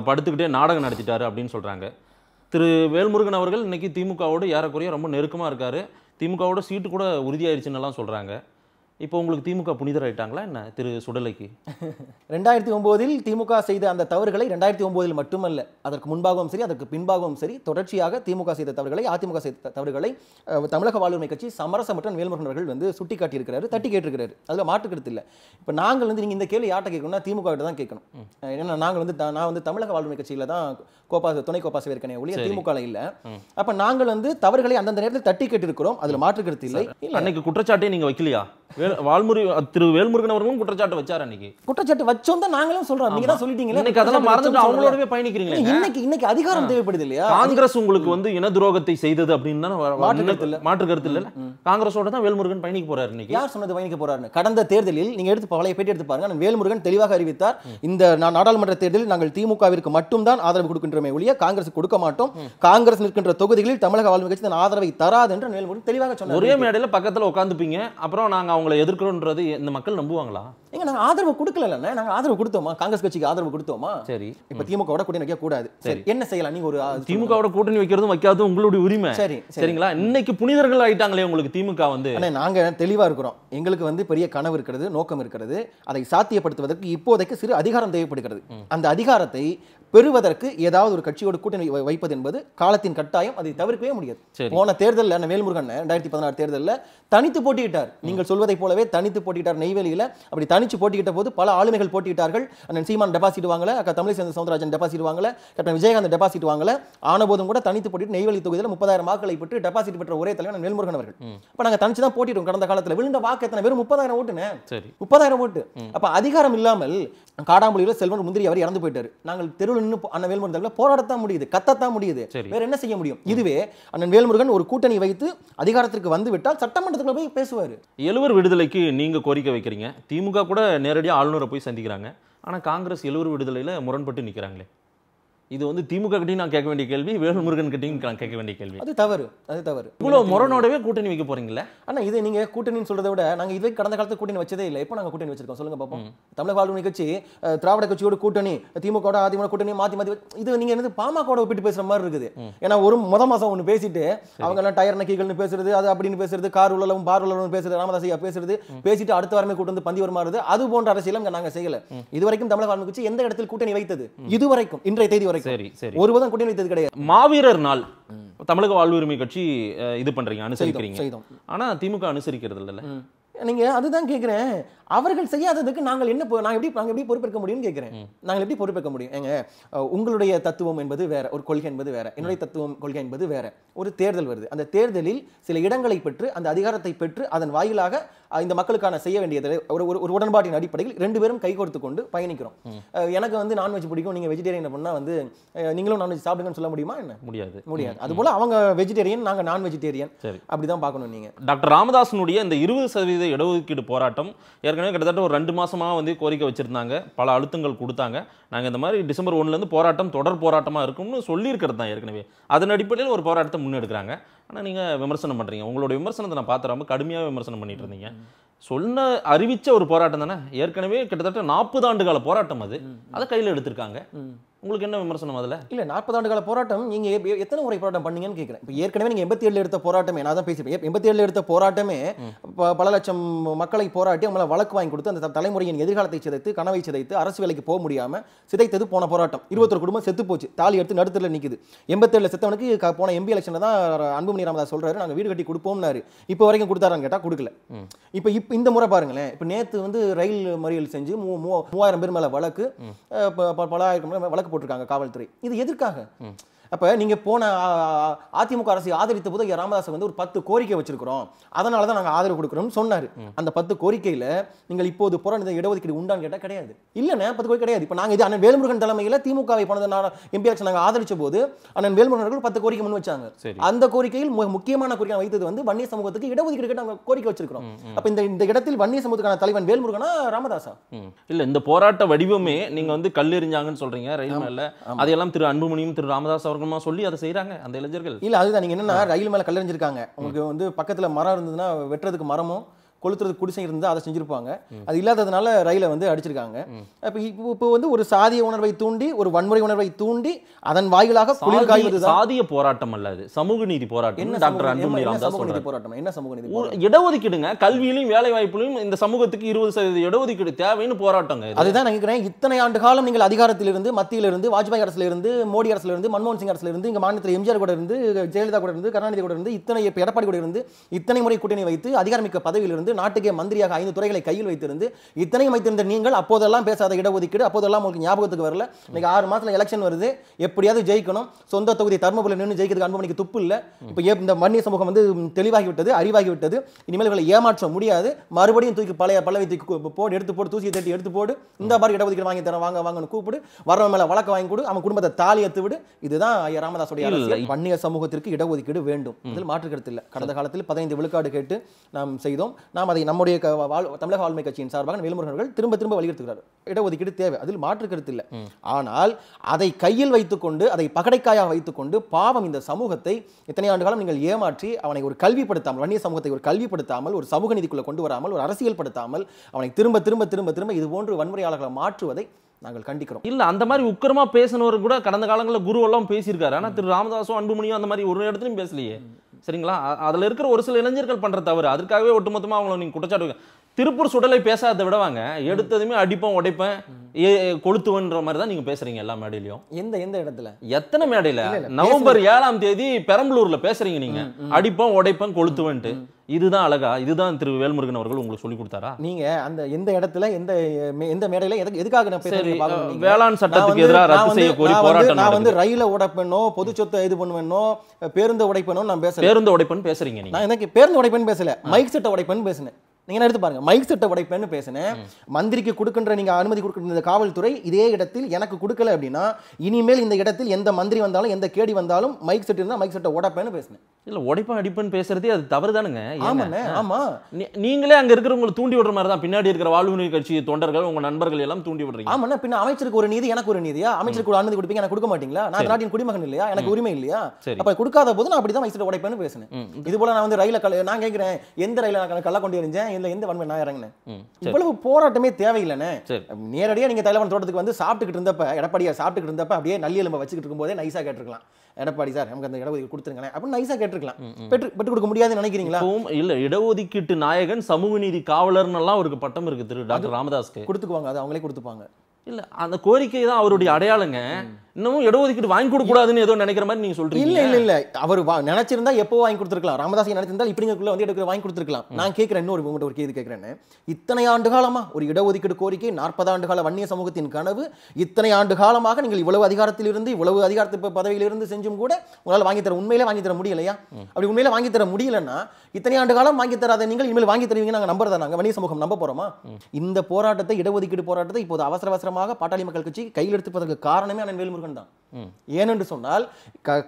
படுத்துக்கிட்டே நாடகம் நடத்திட்டாரு அப்படின்னு சொல்கிறாங்க திரு வேல்முருகன் அவர்கள் இன்னைக்கு திமுகவோடு ஏறக்குறைய ரொம்ப நெருக்கமாக இருக்கார் திமுகவோட சீட்டு கூட உறுதியாயிருச்சுன்னெல்லாம் சொல்கிறாங்க இப்போ உங்களுக்கு திமுக புனிதர் ஆயிட்டாங்களா என்ன திரு சுடலைக்கு ரெண்டாயிரத்தி ஒம்போதில் திமுக செய்த அந்த தவறுகளை ரெண்டாயிரத்தி ஒம்போதில் மட்டுமல்ல அதற்கு முன்பாகவும் சரி அதற்கு பின்பாகவும் சரி தொடர்ச்சியாக திமுக செய்த தவறுகளை அதிமுக செய்த தவறுகளை தமிழக வாழ்வுமை கட்சி சமரச வேல்முருகன் அவர்கள் வந்து சுட்டி காட்டியிருக்கிறாரு தட்டி கேட்டிருக்கிறாரு அதில் மாற்றுக்கிறது இல்லை இப்போ நாங்கள் வந்து நீங்கள் இந்த கேள்வி யார்கிட்ட கேட்கணும்னா திமுக கிட்ட தான் கேட்கணும் ஏன்னா நாங்கள் வந்து நான் வந்து தமிழக வாழ்வுமை கட்சியில் தான் கோபாச துணை கோபாசவை இருக்கனே ஒழிய திமுக இல்ல அப்ப நாங்கள் வந்து தவறுகளை அந்தந்த நேரத்தில் தட்டி கேட்டிருக்கிறோம் அதுல கருத்து இல்லை அன்னைக்கு குற்றச்சாட்டே நீங்க வைக்கலையா வால்முரு திரு வேல்முருகன் அவர்களும் குற்றச்சாட்டு வச்சார் அன்னைக்கு குற்றச்சாட்டு வச்சோம் தான் நாங்களும் சொல்றோம் நீங்க தான் இன்னைக்கு அதெல்லாம் மறந்துட்டு அவங்களோடவே பயணிக்கிறீங்க இன்னைக்கு இன்னைக்கு அதிகாரம் தேவைப்படுது இல்லையா காங்கிரஸ் உங்களுக்கு வந்து இன துரோகத்தை செய்தது அப்படின்னு மாற்று கருத்து இல்ல காங்கிரஸோட தான் வேல்முருகன் பயணிக்க போறாரு இன்னைக்கு யார் சொன்னது பயணிக்க கடந்த தேர்தலில் நீங்க எடுத்து பழைய பேட்டி எடுத்து பாருங்க வேல்முருகன் தெளிவாக அறிவித்தார் இந்த நாடாளுமன்ற தேர்தலில் நாங்கள் திமுகவிற்கு மட்டும்தான் ஆதரவு கொடுக்கின்றோம் மாட்டோமே ஒழிய காங்கிரஸ் கொடுக்க மாட்டோம் காங்கிரஸ் நிற்கின்ற தொகுதிகளில் தமிழக வாழ்வு கட்சி தன் ஆதரவை தராது என்று நெல்முடி தெளிவாக சொன்னார் ஒரே மேடையில் பக்கத்தில் உட்காந்துப்பீங்க அப்புறம் நாங்கள் அவங்களை எதிர்க்கிறோன்றது இந்த மக்கள் நம்புவாங்களா எங்க நாங்கள் ஆதரவு கொடுக்கலண்ணே நாங்கள் ஆதரவு கொடுத்தோமா காங்கிரஸ் கட்சிக்கு ஆதரவு கொடுத்தோமா சரி இப்போ திமுகவோட கூட்டணி வைக்க கூடாது சரி என்ன செய்யலாம் நீங்கள் ஒரு திமுக கூட்டணி வைக்கிறதும் வைக்காததும் உங்களுடைய உரிமை சரி சரிங்களா இன்னைக்கு புனிதர்கள் ஆயிட்டாங்களே உங்களுக்கு திமுக வந்து நாங்கள் தெளிவாக இருக்கிறோம் எங்களுக்கு வந்து பெரிய கனவு இருக்கிறது நோக்கம் இருக்கிறது அதை சாத்தியப்படுத்துவதற்கு இப்போதைக்கு சிறு அதிகாரம் தேவைப்படுகிறது அந்த அதிகாரத்தை பெறுவதற்கு ஏதாவது ஒரு கட்சியோட கூட்டணி வைப்பது என்பது காலத்தின் கட்டாயம் அதை தவிர்க்கவே முடியாது போன தேர்தலில் வேல்முருகன் ரெண்டாயிரத்தி பதினாறு தேர்தலில் தனித்து போட்டியிட்டார் நீங்கள் சொல்வதை போலவே தனித்து போட்டியிட்டார் நெய்வேலியில் அப்படி தனிச்சு போட்டியிட்ட போது பல ஆளுமைகள் போட்டியிட்டார்கள் அண்ணன் சீமான் டெபாசிட் வாங்கல அக்கா தமிழிசேந்த சவுந்தரராஜன் டெபாசிட் வாங்கல கேப்டன் விஜயகாந்த் டெபாசிட் வாங்கல ஆனபோதும் கூட தனித்து போட்டிட்டு நெய்வேலி தொகுதியில் முப்பதாயிரம் வாக்களை பெற்று டெபாசிட் பெற்ற ஒரே தலைவர் வேல்முருகன் அவர்கள் அப்ப நாங்கள் தனிச்சு தான் போட்டிட்டோம் கடந்த காலத்தில் விழுந்த வாக்கு எத்தனை வெறும் முப்பதாயிரம் ஓட்டுனே முப்பதாயிரம் ஓட்டு அப்போ அதிகாரம் இல்லாமல் காடாம்புலியில் செல்வன் முந்திரி அவர் இறந்து போயிட்டார் நாங்கள் தெருவில் நின்று அண்ணன் வேல்முருகன் தலைவர் போராடத்தான் முடியுது கத்தத்தான் முடியுது வேற என்ன செய்ய முடியும் இதுவே அண்ணன் வேல்முருகன் ஒரு கூட்டணி வைத்து அதிகாரத்திற்கு வந்து விட்டால் சட்டமன்றத்துக்குள்ள போய் பேசுவார் எழுவர் விடுதலைக்கு நீங்க கோரிக்கை வைக்கிறீங்க திமுக கூட நேரடியாக ஆளுநரை போய் சந்திக்கிறாங்க ஆனால் காங்கிரஸ் எழுவர் விடுதலையில் முரண்பட்டு நிற்கிறாங்களே இது வந்து திமுக கிட்டையும் நான் கேட்க வேண்டிய கேள்வி வேல்முருகன் கிட்டையும் நான் கேட்க வேண்டிய கேள்வி அது தவறு அது தவறு இவ்வளவு முரணோடவே கூட்டணி வைக்க போறீங்களா ஆனா இதை நீங்க கூட்டணின்னு சொல்றதை விட நாங்க இதே கடந்த காலத்து கூட்டணி வச்சதே இல்ல இப்ப நாங்க கூட்டணி வச்சிருக்கோம் சொல்லுங்க பாப்போம் தமிழக வாழ்வு கட்சி திராவிட கட்சியோட கூட்டணி திமுக அதிமுக கூட்டணி மாத்தி மாத்தி இது நீங்க என்னது பாமகோட ஒப்பிட்டு பேசுற மாதிரி இருக்குது ஏன்னா ஒரு முத மாசம் ஒண்ணு பேசிட்டு அவங்க எல்லாம் டயர் நக்கிகள்னு பேசுறது அது அப்படின்னு பேசுறது கார் உள்ளவும் பார் உள்ளவும் பேசுறது ராமதாசியா பேசுறது பேசிட்டு அடுத்த வாரமே கூட்டு வந்து பந்தி வருமாறுது அது போன்ற அரசியலும் நாங்க செய்யல இதுவரைக்கும் தமிழக வாழ்வு கட்சி எந்த இடத்தில் கூட்டணி வைத்தது இதுவரைக்கும் இன்றைய தேதி வரைக்கும் சரி சரி ஒருபோதும் கூட்டணி வைத்தது கிடையாது மாவீரர் நாள் தமிழக வாழ்வுரிமை கட்சி இது பண்றீங்க அனுசரிக்கிறீங்க ஆனா திமுக அனுசரிக்கிறது இல்லைல்ல நீங்க அதுதான் கேட்குறேன் அவர்கள் செய்யாததுக்கு நாங்கள் என்ன நாங்கள் எப்படி நாங்கள் எப்படி பொறுப்பேற்க முடியும்னு கேட்குறேன் நாங்க எப்படி பொறுப்பேற்க முடியும் எங்க உங்களுடைய தத்துவம் என்பது வேற ஒரு கொள்கை என்பது வேற என்னுடைய தத்துவம் கொள்கை என்பது வேற ஒரு தேர்தல் வருது அந்த தேர்தலில் சில இடங்களை பெற்று அந்த அதிகாரத்தை பெற்று அதன் வாயிலாக இந்த மக்களுக்கான செய்ய வேண்டியது ஒரு ஒரு உடன்பாட்டின் அடிப்படையில் ரெண்டு பேரும் கை கொடுத்து கொண்டு பயணிக்கிறோம் எனக்கு வந்து நான்வெஜ் பிடிக்கும் நீங்கள் வெஜிடேரியன் பண்ணால் வந்து நீங்களும் நான்வெஜ் சாப்பிடுங்கன்னு சொல்ல முடியுமா என்ன முடியாது முடியாது அது போல் அவங்க வெஜிடேரியன் நாங்கள் நான் வெஜிடேரியன் அப்படி தான் பார்க்கணும் நீங்கள் டாக்டர் ராமதாசனுடைய இந்த இருபது சதவீத இடஒதுக்கீடு போராட்டம் ஏற்கனவே கிட்டத்தட்ட ஒரு ரெண்டு மாதமாக வந்து கோரிக்கை வச்சுருந்தாங்க பல அழுத்தங்கள் கொடுத்தாங்க நாங்கள் இந்த மாதிரி டிசம்பர் ஒன்றுலேருந்து போராட்டம் தொடர் போராட்டமாக இருக்கும்னு சொல்லியிருக்கிறது தான் ஏற்கனவே அதன் அடிப்படையில் ஒரு போராட்டத்தை முன்னெடுக்கிறாங்க ஆனால் நீங்கள் விமர்சனம் பண்ணுறீங்க உங்களோட விமர்சனத்தை நான் பார்த்து ரொம்ப கடுமையாக விமர்சனம் பண்ணிட்டு இருந்தீங்க சொன்ன அறிவித்த ஒரு போராட்டம் தானே ஏற்கனவே கிட்டத்தட்ட நாற்பது ஆண்டு கால போராட்டம் அது அதை கையில் எடுத்திருக்காங்க உங்களுக்கு என்ன விமர்சனம் அதில் இல்லை நாற்பது ஆண்டு கால போராட்டம் நீங்கள் எத்தனை முறை போராட்டம் பண்ணீங்கன்னு கேட்குறேன் இப்போ ஏற்கனவே நீங்கள் எண்பத்தி ஏழு எடுத்த போராட்டமே நான் தான் பேசிப்பேன் எண்பத்தி ஏழு எடுத்த போராட்டமே பல லட்சம் மக்களை போராட்டி அவங்கள வழக்கு வாங்கி கொடுத்து அந்த தலைமுறையின் எதிர்காலத்தை சிதைத்து கனவை சிதைத்து அரசு வேலைக்கு போக முடியாமல் சிதைத்தது போன போராட்டம் இருபத்தொரு குடும்பம் செத்து போச்சு தாலி எடுத்து நடுத்தரில் நிற்குது எண்பத்தேழு செத்தவனுக்கு போன எம்பி எலெக்ஷனில் தான் அன்புமணி ராமதாஸ் சொல்கிறாரு நாங்கள் வீடு கட்டி கொடுப்போம்னாரு இப்போ வரைக்கும் கொடுத்தாரான்னு கேட்டால் கொடுக்கல இப்போ இப்போ இந்த முறை பாருங்களேன் இப்போ நேற்று வந்து ரயில் மறியல் செஞ்சு மூவாயிரம் பேர் மேலே வழக்கு பல ஆயிரம் வழக்கு போட்டிருக்காங்க காவல்துறை இது எதற்காக அப்போ நீங்கள் போன அதிமுக அரசு ஆதரித்த போது ஐயா ராமதாஸ் வந்து ஒரு பத்து கோரிக்கை வச்சிருக்கிறோம் அதனால தான் நாங்கள் ஆதரவு கொடுக்குறோம்னு சொன்னார் அந்த பத்து கோரிக்கையில் நீங்கள் இப்போது புறநிதி இடஒதுக்கீடு உண்டான்னு கேட்டால் கிடையாது இல்லைண்ணே பத்து கோரிக்கை கிடையாது இப்போ நாங்கள் இது அண்ணன் வேல்முருகன் தலைமையில் திமுகவை போனது எம்பி ஆட்சி நாங்கள் ஆதரித்த போது அண்ணன் வேல்முருகன் அவர்கள் பத்து கோரிக்கை முன் வச்சாங்க அந்த கோரிக்கையில் முக்கியமான கோரிக்கை வைத்தது வந்து வன்னிய சமூகத்துக்கு இடஒதுக்கீடு கேட்டு நாங்கள் கோரிக்கை வச்சிருக்கிறோம் அப்போ இந்த இந்த இடத்தில் வன்னிய சமூகத்துக்கான தலைவன் வேல்முருகனா ராமதாசா இல்லை இந்த போராட்ட வடிவமே நீங்கள் வந்து கல்லெறிஞ்சாங்கன்னு சொல்கிறீங்க ரயில் மேல அதையெல்லாம் திரு அன்புமணியும் திரு ராமதாஸ் அவர்கள் இருக்கணுமா சொல்லி அதை செய்கிறாங்க அந்த இளைஞர்கள் இல்லை அதுதான் நீங்கள் என்னென்னா ரயில் மேலே கல்லறிஞ்சிருக்காங்க உங்களுக்கு வந்து பக்கத்தில் மரம் இருந்ததுன்னா வெட்டுறதுக்கு மரமும் கொளுத்துறது குடிசை இருந்தால் அதை செஞ்சுருப்பாங்க அது இல்லாததுனால ரயிலை வந்து அடிச்சிருக்காங்க இப்போ இப்போ வந்து ஒரு சாதிய உணர்வை தூண்டி ஒரு வன்முறை உணர்வை தூண்டி அதன் வாயிலாக சாதிய போராட்டம் அல்ல அது சமூக நீதி போராட்டம் என்ன டாக்டர் சமூக நீதி போராட்டம் என்ன சமூக நீதி இடஒதுக்கீடுங்க கல்வியிலும் வேலை வாய்ப்புலையும் இந்த சமூகத்துக்கு இருபது சதவீத இடஒதுக்கீடு தேவைன்னு போராட்டங்க அதுதான் நினைக்கிறேன் இத்தனை ஆண்டு காலம் நீங்கள் அதிகாரத்திலிருந்து மத்தியிலிருந்து வாஜ்பாய் அரசிலிருந்து மோடி அரசிலிருந்து மன்மோகன் சிங் அரசிலிருந்து இங்க மாநிலத்தில் எம்ஜிஆர் கூட இருந்து ஜெயலலிதா கூட இருந்து கருணாநிதி கூட இருந்து இத்தனை எடப்பாடி கூட இருந்து இத்தனை முறை கூட்டணி வைத்து அதிகாரமிக்க பதவியிலிருந்து நாட்டுக்கே மந்திரியாக ஐந்து துறைகளை கையில் வைத்திருந்து இத்தனை வைத்திருந்த நீங்கள் அப்போதெல்லாம் பேசாத இடஒதுக்கீடு அப்போதெல்லாம் உங்களுக்கு ஞாபகத்துக்கு வரல இன்னைக்கு ஆறு மாதத்தில் எலெக்ஷன் வருது எப்படியாவது ஜெயிக்கணும் சொந்த தொகுதி தர்மபுரியில் நின்று ஜெயிக்கிறதுக்கு அன்புமணிக்கு துப்பு இல்லை இப்போ இந்த வன்னிய சமூகம் வந்து அறிவாகி விட்டது இனிமேல் இவங்களை ஏமாற்ற முடியாது மறுபடியும் தூக்கி பழைய பழவை தூக்கி போடு எடுத்து போடு தூசி தட்டி எடுத்து போடு இந்த மாதிரி இடஒதுக்கீடு வாங்கி தரேன் வாங்க வாங்கன்னு கூப்பிடு வரவன் வழக்கு வாங்கி கொடு அவன் குடும்பத்தை தாலி எத்து விடு இதுதான் ஐயா ராமதாஸுடைய அரசியல் சமூகத்திற்கு இடஒதுக்கீடு வேண்டும் அதில் மாற்றுக்கிறது இல்லை கடந்த காலத்தில் பதினைந்து விழுக்காடு கேட்டு நாம் செய்தோம் நாம் நாம் அதை நம்முடைய தமிழக ஆளுமை கட்சியின் சார்பாக வேலுமுருகர்கள் திரும்ப திரும்ப வலியுறுத்துகிறார் இடஒதுக்கீடு தேவை அதில் மாற்று கருத்து இல்லை ஆனால் அதை கையில் வைத்துக்கொண்டு அதை பகடைக்காயாக வைத்துக்கொண்டு பாவம் இந்த சமூகத்தை இத்தனை ஆண்டு காலம் நீங்கள் ஏமாற்றி அவனை ஒரு கல்விப்படுத்தாமல் வன்னிய சமூகத்தை ஒரு கல்விப்படுத்தாமல் ஒரு சமூக நிதிக்குள்ள கொண்டு வராமல் ஒரு அரசியல் படுத்தாமல் அவனை திரும்ப திரும்ப திரும்ப திரும்ப இது போன்று வன்முறையாளர்களை மாற்றுவதை நாங்கள் கண்டிக்கிறோம் இல்லை அந்த மாதிரி உக்கரமாக பேசினவர் கூட கடந்த காலங்களில் குருவெல்லாம் பேசியிருக்காரு ஆனால் திரு ராமதாசும் அன்புமணியும் அந்த மாதிரி ஒரு இடத்துலையும் பேசலையே சரிங்களா அதில் இருக்கிற ஒரு சில இளைஞர்கள் பண்ணுற தவறு அதுக்காகவே ஒட்டுமொத்தமாக அவங்கள நீங்கள் குற்றச்சாட்டு திருப்பூர் சுடலை பேசாத விடவாங்க எடுத்ததுமே அடிப்பேன் உடைப்பேன் கொளுத்துவன்ற மாதிரி தான் நீங்க பேசுறீங்க எல்லா மேடையிலயும் எந்த எந்த இடத்துல எத்தனை மேடையில நவம்பர் ஏழாம் தேதி பெரம்பலூர்ல பேசுறீங்க நீங்க அடிப்பேன் உடைப்பேன் கொளுத்துவன்ட்டு இதுதான் அழகா இதுதான் திரு வேல்முருகன் அவர்கள் உங்களுக்கு சொல்லி கொடுத்தாரா நீங்க அந்த எந்த இடத்துல எந்த எந்த மேடையில எதுக்கு எதுக்காக நான் வேளாண் சட்டத்துக்கு எதிராக ரத்து செய்ய கோரி போராட்டம் நான் வந்து ரயில உடைப்பேனோ பொது சொத்து இது பண்ணுவேனோ பேருந்து உடைப்பேனோ நான் பேசல பேருந்து உடைப்பேன் பேசுறீங்க நீங்க நான் எனக்கு பேருந்து உடைப்பேன்னு பேசல மைக் சட்ட உடைப்பேன்னு பேசினேன் நீங்கள் எடுத்து பாருங்க மைக் சட்ட உடைப்பேன்னு பேசினேன் மந்திரிக்கு கொடுக்கின்ற நீங்கள் அனுமதி கொடுக்கின்ற காவல்துறை இதே இடத்தில் எனக்கு கொடுக்கல அப்படின்னா இனிமேல் இந்த இடத்தில் எந்த மந்திரி வந்தாலும் எந்த கேடி வந்தாலும் மைக் செட் இருந்தால் மைக் சட்டை உடைப்பேன்னு பேசினேன் இல்லை உடைப்பா அடிப்பேன்னு பேசுறதே அது தவறு தானுங்க ஆமாண்ணே ஆமாம் நீங்களே அங்கே இருக்கிறவங்களை தூண்டி விடுற மாதிரி தான் பின்னாடி இருக்கிற வாழ்வுரிமை கட்சி தொண்டர்கள் உங்கள் நண்பர்கள் எல்லாம் தூண்டி விடுறீங்க ஆமாண்ணா பின்ன அமைச்சருக்கு ஒரு நீதி எனக்கு ஒரு நீதியா அமைச்சருக்கு ஒரு அனுமதி கொடுப்பீங்க எனக்கு கொடுக்க மாட்டீங்களா நான் நாட்டின் குடிமகன் இல்லையா எனக்கு உரிமை இல்லையா அப்போ கொடுக்காத போது நான் அப்படி தான் வயசில் உடைப்பேன்னு பேசினேன் இது போல நான் வந்து ரயில கல நான் கேட்குறேன் எந்த ரயில நான் கள்ள கொண்டு இருந்தேன் இல்லை எந்த வன்மை நான் இறங்கினேன் இவ்வளவு போராட்டமே தேவையில்லைண்ணே நேரடியாக நீங்கள் தலைவன் தோட்டத்துக்கு வந்து சாப்பிட்டுக்கிட்டு இருந்தப்ப எடப்பாடியாக சாப்பிட்டுக்கிட்டு இருந்தப்ப அப்படியே நல்லி எலும்பை வச்சுக்கிட்டு இருக்கும்போதே நைஸாக கேட்டிருக்கலாம் எடப்பாடி சார் நமக்கு அந்த இடஒதுக்கீடு கொடுத்துருங்களேன் அப்படின்னு நைஸாக கேட்டிருக்கலாம் பெற்று பெற்றுக் கொடுக்க முடியாதுன்னு நினைக்கிறீங்களா இல்லை இடஒதுக்கீட்டு நாயகன் சமூக நீதி காவலர்னெல்லாம் அவருக்கு பட்டம் இருக்கு திரு டாக்டர் ராமதாஸ்க்கு கொடுத்துக்குவாங்க அது அவங்களே கொடுத்துப்பாங்க இல்லை அந்த கோரிக்கை தான் அவருடைய அடையாளங்க இன்னமும் இடஒதுக்கீடு வாங்கி கூடாதுன்னு ஏதோ நினைக்கிற மாதிரி நீங்க சொல்றீங்க இல்ல இல்ல இல்ல அவர் நினைச்சிருந்தா எப்போ வாங்கி கொடுத்துருக்கலாம் ராமதாசி நினைச்சிருந்தா இப்படிங்கக்குள்ள வந்து எடுக்கிற வாங்கி கொடுத்துருக்கலாம் நான் கேட்கிறேன் இன்னொரு ஒரு கேது கேட்கிறேன்னு இத்தனை ஆண்டு காலமா ஒரு இடஒதுக்கீடு கோரிக்கை நாற்பது ஆண்டு கால வன்னிய சமூகத்தின் கனவு இத்தனை ஆண்டு காலமாக நீங்கள் இவ்வளவு அதிகாரத்தில் இருந்து இவ்வளவு அதிகாரத்து பதவியிலிருந்து செஞ்சும் கூட உங்களால் வாங்கி தர உண்மையிலே வாங்கி தர முடியலையா அப்படி உண்மையில வாங்கி தர முடியலன்னா இத்தனை ஆண்டு காலம் வாங்கி தராத நீங்கள் இனிமேல் வாங்கி தருவீங்க நம்பர் தான் நாங்க வன்னிய சமூகம் நம்ப போறோமா இந்த போராட்டத்தை இடஒதுக்கீடு போராட்டத்தை இப்போது அவசர அவசரமாக பாட்டாளி மக்கள் கட்சி கையில் எடுத்துப்பதற்கு காரணமே அண்ணன் முருகன் தான் ஏனென்று சொன்னால்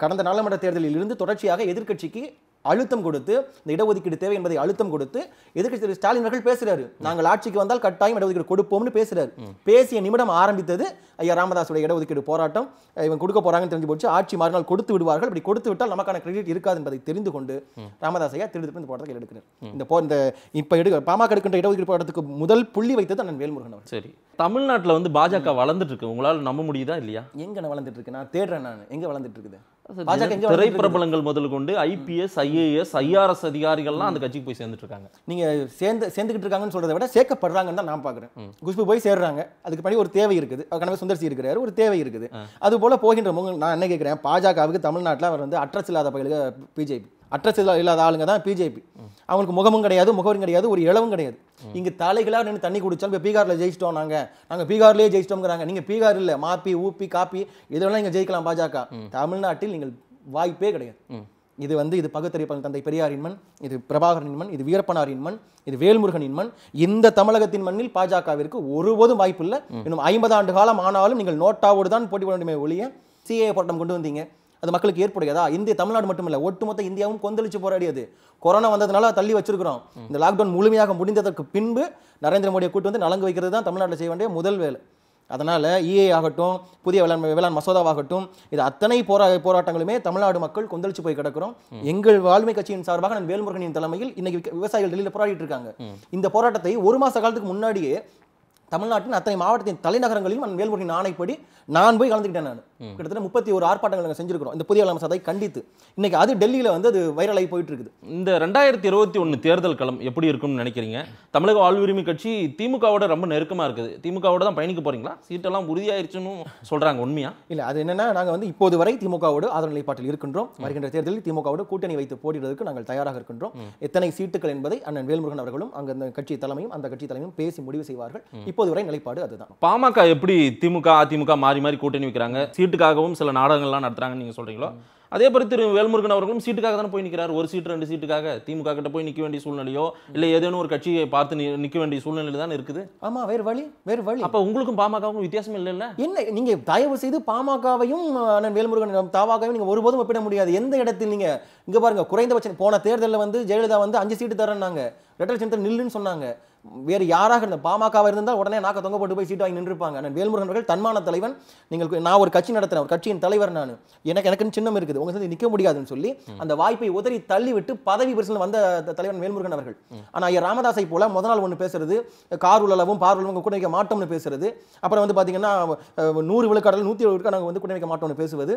கடந்த நாடாளுமன்ற தேர்தலில் இருந்து தொடர்ச்சியாக எதிர்கட்சிக்கு அழுத்தம் கொடுத்து இந்த இடஒதுக்கீடு தேவை என்பதை அழுத்தம் கொடுத்து எதிர்கட்சி ஸ்டாலின் அவர்கள் பேசுறாரு நாங்கள் ஆட்சிக்கு வந்தால் கட்டாயம் இடஒதுக்கீடு கொடுப்போம்னு பேசுறாரு பேசிய நிமிடம் ஆரம்பித்தது ஐயா ராமதாஸோட இடஒதுக்கீடு போராட்டம் இவன் கொடுக்க போறாங்கன்னு தெரிஞ்சு போச்சு ஆட்சி மறுநாள் கொடுத்து விடுவார்கள் இப்படி கொடுத்து விட்டால் நமக்கான கிரெடிட் இருக்காது என்பதை தெரிந்து கொண்டு ராமதாஸ் ஐயா திருடுத்து இந்த போராட்டத்தில் எடுக்கிறார் இந்த போ இந்த இப்போ எடுக்க பாமக எடுக்கின்ற இடஒதுக்கீடு போராட்டத்துக்கு முதல் புள்ளி வைத்தது அண்ணன் வேல்முருகன் அவர் சரி தமிழ்நாட்டில் வந்து பாஜக வளர்ந்துட்டு இருக்கு உங்களால் நம்ப முடியுதா இல்லையா எங்கே வளர்ந்துட்டு இருக்கு நான் தேடுறேன் நான் எங்கே வளர்ந்துட்டு இருக்குது திரைப்பிரபலங்கள் முதல் கொண்டு ஐபிஎஸ் ஐஏஎஸ் ஐஆர்எஸ் அதிகாரிகள்லாம் அந்த கட்சிக்கு போய் சேர்ந்துட்டு இருக்காங்க நீங்க சேர்ந்து சேர்ந்துகிட்டு இருக்காங்கன்னு சொல்றதை விட சேர்க்கப்படுறாங்கன்னு தான் நான் பாக்குறேன் குஷ்பு போய் சேர்றாங்க அதுக்கு படி ஒரு தேவை இருக்குது கனவே சுந்தர்சி இருக்கிறாரு ஒரு தேவை இருக்குது அது போல போகின்ற முகம் நான் என்ன கேட்கிறேன் பாஜகவுக்கு தமிழ்நாட்டில் அவர் வந்து அட்ரஸ் இல்லாத பயிலுக பிஜேபி அட்ரஸ் இல்லாத ஆளுங்க தான் பிஜேபி அவங்களுக்கு முகமும் கிடையாது முகவரும் கிடையாது ஒரு இளவும் கிடையாது இங்கே தலைகளாக நின்று தண்ணி குடிச்சாலும் இப்போ பீகாரில் ஜெயிச்சிட்டோம் நாங்கள் நாங்கள் பீகார்லேயே ஜெயிச்சிட்டோங்கிறாங்க நீங்கள் பீகார் இல்லை மாப்பி ஊப்பி காப்பி இதெல்லாம் நீங்கள் ஜெயிக்கலாம் பாஜக தமிழ்நாட்டில் நீங்கள் வாய்ப்பே கிடையாது இது வந்து இது பகுத்தறிப்பன் தந்தை பெரியாரின் மண் இது பிரபாகரின் மண் இது வீரப்பனாரின் மண் இது வேல்முருகனின் மண் இந்த தமிழகத்தின் மண்ணில் பாஜகவிற்கு ஒருபோதும் வாய்ப்பு இல்லை இன்னும் ஐம்பது ஆண்டு காலம் ஆனாலும் நீங்கள் நோட்டாவோடு தான் போட்டி போட வேண்டுமே ஒழிய சிஏ போராட்டம் கொண்டு வந்தீங்க அது மக்களுக்கு ஏற்புடையதா இந்திய தமிழ்நாடு மட்டுமில்லை ஒட்டுமொத்த இந்தியாவும் கொந்தளிச்சு போராடியது கொரோனா வந்ததுனால தள்ளி வச்சிருக்கிறோம் இந்த லாக்டவுன் முழுமையாக முடிந்ததற்கு பின்பு நரேந்திர மோடியை கூட்டு வந்து நலங்கு வைக்கிறது தான் தமிழ்நாட்டில் செய்ய வேண்டிய முதல் வேலை அதனால் இஏ e ஆகட்டும் புதிய வேளாண் வேளாண் மசோதாவாகட்டும் இது அத்தனை போரா போராட்டங்களுமே தமிழ்நாடு மக்கள் கொந்தளிச்சு போய் கிடக்கிறோம் எங்கள் வாழ்மை கட்சியின் சார்பாக நான் வேல்முருகனின் தலைமையில் இன்னைக்கு விவசாயிகள் டெல்லியில் போராடிட்டு இருக்காங்க இந்த போராட்டத்தை ஒரு மாத காலத்துக்கு முன்னாடியே தமிழ்நாட்டின் அத்தனை மாவட்டத்தின் தலைநகரங்களிலும் அந்த மேல்முறையின் ஆணைப்படி நான் போய் கலந்துக்கிட்டேன் நான் கிட்டத்தட்ட முப்பத்தி ஒரு ஆர்ப்பாட்டங்கள் நாங்கள் செஞ்சிருக்கிறோம் இந்த புதிய அமைச்சதை கண்டித்து இன்னைக்கு அது டெல்லியில் வந்து அது வைரலாகி போயிட்டு இருக்குது இந்த ரெண்டாயிரத்தி இருபத்தி ஒன்று தேர்தல் களம் எப்படி இருக்கும்னு நினைக்கிறீங்க தமிழக உரிமை கட்சி திமுகவோட ரொம்ப நெருக்கமாக இருக்குது திமுகவோட தான் பயணிக்க போறீங்களா சீட்டெல்லாம் உறுதியாயிருச்சுன்னு சொல்றாங்க உண்மையா இல்லை அது என்னன்னா நாங்கள் வந்து இப்போது வரை திமுகவோடு ஆதரவு நிலைப்பாட்டில் இருக்கின்றோம் வருகின்ற தேர்தலில் திமுகவோடு கூட்டணி வைத்து போட்டிடுவதற்கு நாங்கள் தயாராக இருக்கின்றோம் எத்தனை சீட்டுகள் என்பதை அண்ணன் வேல்முருகன் அவர்களும் அங்கே கட்சி தலைமையும் அந்த கட்சி தலைமையும் பேசி முடிவு செய்வார்கள் இப்போது வரை நிலைப்பாடு அதுதான் பாமக எப்படி திமுக அதிமுக மாறி மாறி கூட்டணி வைக்கிறாங்க சீட்டுக்காகவும் சில நாடகங்கள்லாம் நடத்துறாங்கன்னு நீங்கள் சொல்கிறீங்களோ அதே மாதிரி திரு வேல்முருகன் அவர்களும் சீட்டுக்காக தானே போய் நிற்கிறார் ஒரு சீட்டு ரெண்டு சீட்டுக்காக திமுக கிட்ட போய் நிற்க வேண்டிய சூழ்நிலையோ இல்லை ஏதேனும் ஒரு கட்சியை பார்த்து நிற்க வேண்டிய சூழ்நிலை தான் இருக்குது ஆமா வேறு வழி வேறு வழி அப்போ உங்களுக்கும் பாமகவும் வித்தியாசம் இல்லை இல்லை இல்லை நீங்க தயவு செய்து பாமகவையும் வேல்முருகன் தாவாகவும் நீங்க ஒருபோதும் ஒப்பிட முடியாது எந்த இடத்தில் நீங்க இங்க பாருங்க குறைந்தபட்சம் போன தேர்தலில் வந்து ஜெயலலிதா வந்து அஞ்சு சீட்டு தரேன்னாங்க லெட்டர் சென்டர் நில்லுன்னு சொன்னாங்க வேறு யாராக இருந்த பாமகவாக இருந்தால் உடனே நாக்க தொங்க போட்டு போய் சீட்டு வாங்கி நின்றுப்பாங்க நான் வேல்முருகன் அவர்கள் தன்மான தலைவன் நீங்கள் நான் ஒரு கட்சி நடத்துகிறேன் ஒரு கட்சியின் தலைவர் நான் எனக்கு எனக்குன்னு சின்னம் இருக்குது உங்க சேர்ந்து நிற்க முடியாதுன்னு சொல்லி அந்த வாய்ப்பை உதறி தள்ளி விட்டு பதவி பரிசீலனை வந்த தலைவன் வேல்முருகன் அவர்கள் ஆனால் ஐயா ராமதாஸை போல முத நாள் ஒன்று பேசுறது கார் உள்ளளவும் பார் உள்ளவங்க கூட வைக்க மாட்டோம்னு பேசுறது அப்புறம் வந்து பார்த்தீங்கன்னா நூறு விழுக்காடல் நூற்றி எழுபது நாங்கள் வந்து கூட வைக்க மாட்டோம்னு பேசுவது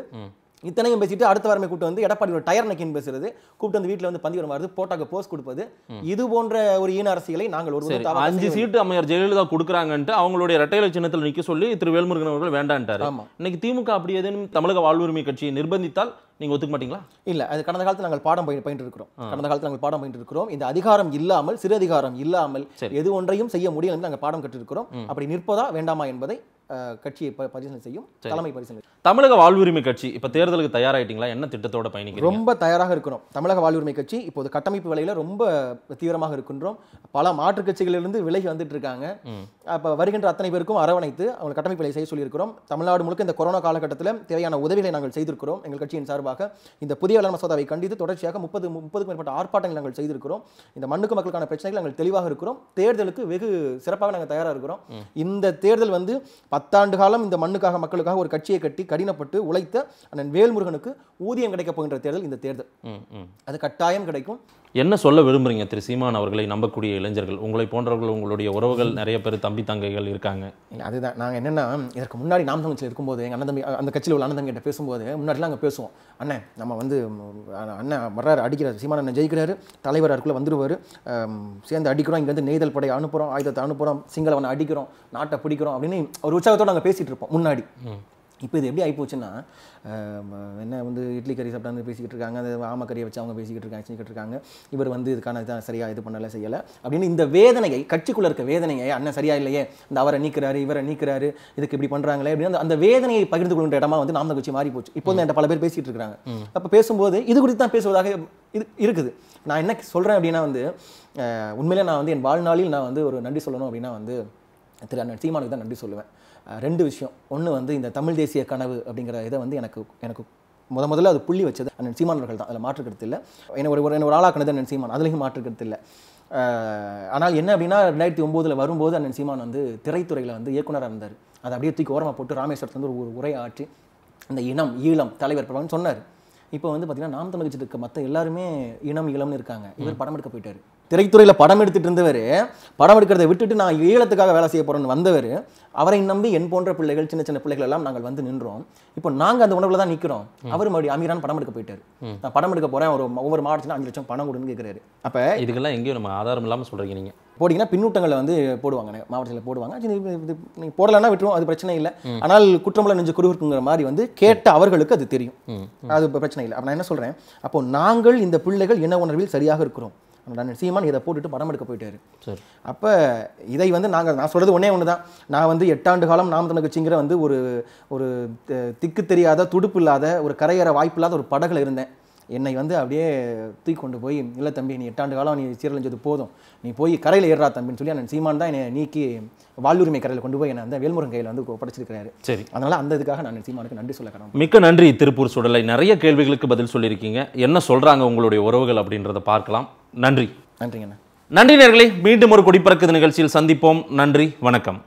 இத்தனையும் பேசிட்டு அடுத்த வாரமே கூட்டு வந்து ஒரு டயர் நக்கின்னு பேசுறது கூப்பிட்டு வந்து வீட்டில் வந்து பந்திவரம் வருது போட்டாக்க போஸ் கொடுப்பது இது போன்ற ஒரு ஈன அரசியலை நாங்கள் ஒரு அஞ்சு சீட்டு அமையர் ஜெயலலிதா கொடுக்குறாங்கன்ட்டு அவங்களுடைய இரட்டையில சின்னத்தில் நிற்க சொல்லி திரு வேல்முருகன் அவர்கள் வேண்டான்ட்டார் இன்னைக்கு திமுக அப்படி எதுவும் தமிழக வாழ்வுரிமை கட்சியை நிர்பந்தித்தால் நீங்க ஒத்துக்க மாட்டீங்களா இல்ல அது கடந்த காலத்தில் நாங்கள் பாடம் பயின்று இருக்கிறோம் கடந்த காலத்தில் நாங்கள் பாடம் பயின்று இருக்கிறோம் இந்த அதிகாரம் இல்லாமல் சிறு அதிகாரம் இல்லாமல் எது ஒன்றையும் செய்ய முடியும் என்று நாங்கள் பாடம் கற்றிருக்கிறோம் அப்படி நிற்பதா வேண்டாமா என்பதை கட்சியை பரிசீலனை செய்யும் தலைமை பரிசீலனை தமிழக வாழ்வுரிமை கட்சி இப்ப தேர்தலுக்கு தயாராயிட்டீங்களா என்ன திட்டத்தோட பயணிக்க ரொம்ப தயாராக இருக்கிறோம் தமிழக வாழ்வுரிமை கட்சி இப்போது கட்டமைப்பு வேலையில் ரொம்ப தீவிரமாக இருக்கின்றோம் பல மாற்றுக் கட்சிகளிலிருந்து விலகி வந்துட்டு இருக்காங்க அப்போ வருகின்ற அத்தனை பேருக்கும் அரவணைத்து அவங்க கட்டமைப்புகளை செய்ய சொல்லியிருக்கிறோம் தமிழ்நாடு முழுக்க இந்த கொரோனா காலகட்டத்தில் தேவையான உதவிகளை நாங்கள் செய்திருக்கிறோம் எங்கள் கட்சியின் சார்பாக இந்த புதிய வேளாண் மசோதாவை கண்டித்து தொடர்ச்சியாக முப்பது முப்பதுக்கும் மேற்பட்ட ஆர்ப்பாட்டங்கள் நாங்கள் செய்திருக்கிறோம் இந்த மண்ணுக்கு மக்களுக்கான பிரச்சனைகள் நாங்கள் தெளிவாக இருக்கிறோம் தேர்தலுக்கு வெகு சிறப்பாக நாங்கள் தயாராக இருக்கிறோம் இந்த தேர்தல் வந்து பத்தாண்டு காலம் இந்த மண்ணுக்காக மக்களுக்காக ஒரு கட்சியை கட்டி கடினப்பட்டு உழைத்த அண்ணன் வேல்முருகனுக்கு ஊதியம் கிடைக்கப் போகின்ற தேர்தல் இந்த தேர்தல் அது கட்டாயம் கிடைக்கும் என்ன சொல்ல விரும்புகிறீங்க திரு சீமான் அவர்களை நம்பக்கூடிய இளைஞர்கள் உங்களை போன்றவர்கள் உங்களுடைய உறவுகள் நிறைய பேர் தம்பி தங்கைகள் இருக்காங்க அதுதான் நாங்கள் என்னென்னா இதற்கு முன்னாடி நாம் தங்கச்சி இருக்கும்போது எங்கள் அண்ணன் தம்பி அந்த கட்சியில் உள்ள அண்ணன் தங்கிட்ட பேசும்போது முன்னாடிலாம் அங்கே பேசுவோம் அண்ணன் நம்ம வந்து அண்ணன் வர்றாரு அடிக்கிறார் சீமான் அண்ணன் ஜெயிக்கிறாரு தலைவர் அதுக்குள்ளே வந்துடுவார் சேர்ந்து அடிக்கிறோம் இங்கேருந்து நெய்தல் படை அனுப்புகிறோம் ஆயுதத்தை அனுப்புகிறோம் சிங்களவனை அடிக்கிறோம் நாட்டை பிடிக்கிறோம் அப்படின்னு ஒரு உற்சாகத்தோடு நாங்கள் பேசிகிட்டு இருப்போம் முன்னாடி இப்போ இது எப்படி ஆகிப்போச்சுன்னா என்ன வந்து இட்லி கறி வந்து பேசிக்கிட்டு இருக்காங்க அந்த ஆம கறியை வச்சு அவங்க பேசிக்கிட்டு இருக்காங்க செஞ்சுக்கிட்டு இருக்காங்க இவர் வந்து இதுக்கான இதான் சரியாக இது பண்ணலை செய்யலை அப்படின்னு இந்த வேதனையை கட்சிக்குள்ளே இருக்க வேதனையை அண்ணன் சரியா இல்லையே இந்த அவரை நீக்கிறாரு இவரை நீக்கிறாரு இதுக்கு இப்படி பண்ணுறாங்களே அப்படின்னு அந்த வேதனையை பகிர்ந்து கொள்கிற இடமா வந்து நாம கட்சி மாறி போச்சு இப்போ வந்து பல பேர் பேசிகிட்டு இருக்காங்க அப்போ பேசும்போது இது குறித்து தான் பேசுவதாக இது இருக்குது நான் என்ன சொல்கிறேன் அப்படின்னா வந்து உண்மையிலே நான் வந்து என் வாழ்நாளில் நான் வந்து ஒரு நன்றி சொல்லணும் அப்படின்னா வந்து திரு அண்ணன் சீமானுக்கு தான் நன்றி சொல்லுவேன் ரெண்டு விஷயம் ஒன்று வந்து இந்த தமிழ் தேசிய கனவு அப்படிங்கிற இதை வந்து எனக்கு எனக்கு முத முதல்ல அது புள்ளி வச்சது அண்ணன் சீமானவர்கள் தான் அதில் மாற்றுக்கிறது இல்லை என்னை ஒரு என்ன ஒரு ஆளாக்குனது அண்ணன் சீமான் அதுலேயும் மாற்றுக்கிறது இல்லை ஆனால் என்ன அப்படின்னா ரெண்டாயிரத்தி ஒம்போதில் வரும்போது அண்ணன் சீமான் வந்து திரைத்துறையில் வந்து இயக்குனராக இருந்தார் அதை அப்படியே தூக்கி ஓரமாக போட்டு ராமேஸ்வரத்துலேருந்து ஒரு உரை ஆற்றி அந்த இனம் ஈழம் தலைவர் பிரபலன் சொன்னார் இப்போ வந்து பார்த்தீங்கன்னா நாம் தமிழ்ச்சிட்டு இருக்க மற்ற எல்லாருமே இனம் இளம்னு இருக்காங்க இவர் படம் எடுக்க போயிட்டாரு திரைத்துறையில் படம் எடுத்துகிட்டு இருந்தவர் படம் எடுக்கிறத விட்டுட்டு நான் ஈழத்துக்காக வேலை செய்ய போகிறேன்னு வந்தவர் அவரை நம்பி என் போன்ற பிள்ளைகள் சின்ன சின்ன பிள்ளைகள் எல்லாம் நாங்கள் வந்து நின்றோம் இப்போ நாங்கள் அந்த உணவில் தான் நிற்கிறோம் அவர் மறுபடியும் அமீரான் படம் எடுக்க போயிட்டார் நான் படம் எடுக்க போகிறேன் ஒரு ஒவ்வொரு மாவட்டத்தில் அஞ்சு லட்சம் பணம் கொடுன்னு கேட்குறாரு அப்போ இதுக்கெல்லாம் எங்கேயும் நம்ம ஆதாரம் இல்லாமல் சொல்கிறீங்க நீங்கள் போட்டிங்கன்னா பின்னூட்டங்களை வந்து போடுவாங்க மாவட்டத்தில் போடுவாங்க இது நீங்கள் போடலைன்னா விட்டுருவோம் அது பிரச்சனை இல்லை ஆனால் குற்றமில்ல நெஞ்சு குறுகுறுக்குங்கிற மாதிரி வந்து கேட்ட அவர்களுக்கு அது தெரியும் அது இப்போ பிரச்சனை இல்லை அப்போ நான் என்ன சொல்கிறேன் அப்போ நாங்கள் இந்த பிள்ளைகள் என்ன உணர்வில் சரியாக இருக்கிறோம் நான் சீமான் இதை போட்டுட்டு படம் எடுக்க போயிட்டாரு அப்போ இதை வந்து நாங்கள் நான் சொல்கிறது ஒன்றே ஒன்று தான் நான் வந்து எட்டாண்டு காலம் நாம் தனக்கு கட்சிங்கிற வந்து ஒரு ஒரு திக்கு தெரியாத துடுப்பு இல்லாத ஒரு கரையேற வாய்ப்பு இல்லாத ஒரு படகுல இருந்தேன் என்னை வந்து அப்படியே தூக்கி கொண்டு போய் இல்லை தம்பி நீ எட்டாண்டு காலம் நீ சீரழிஞ்சது போதும் நீ போய் கரையில் ஏறா தம்பின்னு சொல்லி அண்ணன் சீமான் தான் என்னை நீக்கி வாழ்வுரிமை கரையில் கொண்டு போய் என்னை அந்த வேல்முருகன் கையில் வந்து படைச்சிருக்கிறாரு சரி அதனால் அந்த இதுக்காக நான் சீமானுக்கு நன்றி சொல்ல கடமை மிக்க நன்றி திருப்பூர் சூழலை நிறைய கேள்விகளுக்கு பதில் சொல்லியிருக்கீங்க என்ன சொல்கிறாங்க உங்களுடைய உறவுகள் அப்படின்றத பார்க்கலாம் நன்றி நன்றிங்கண்ணா நன்றி நேர்களை மீண்டும் ஒரு குடிப்பறக்குது நிகழ்ச்சியில் சந்திப்போம் நன்றி வணக்கம்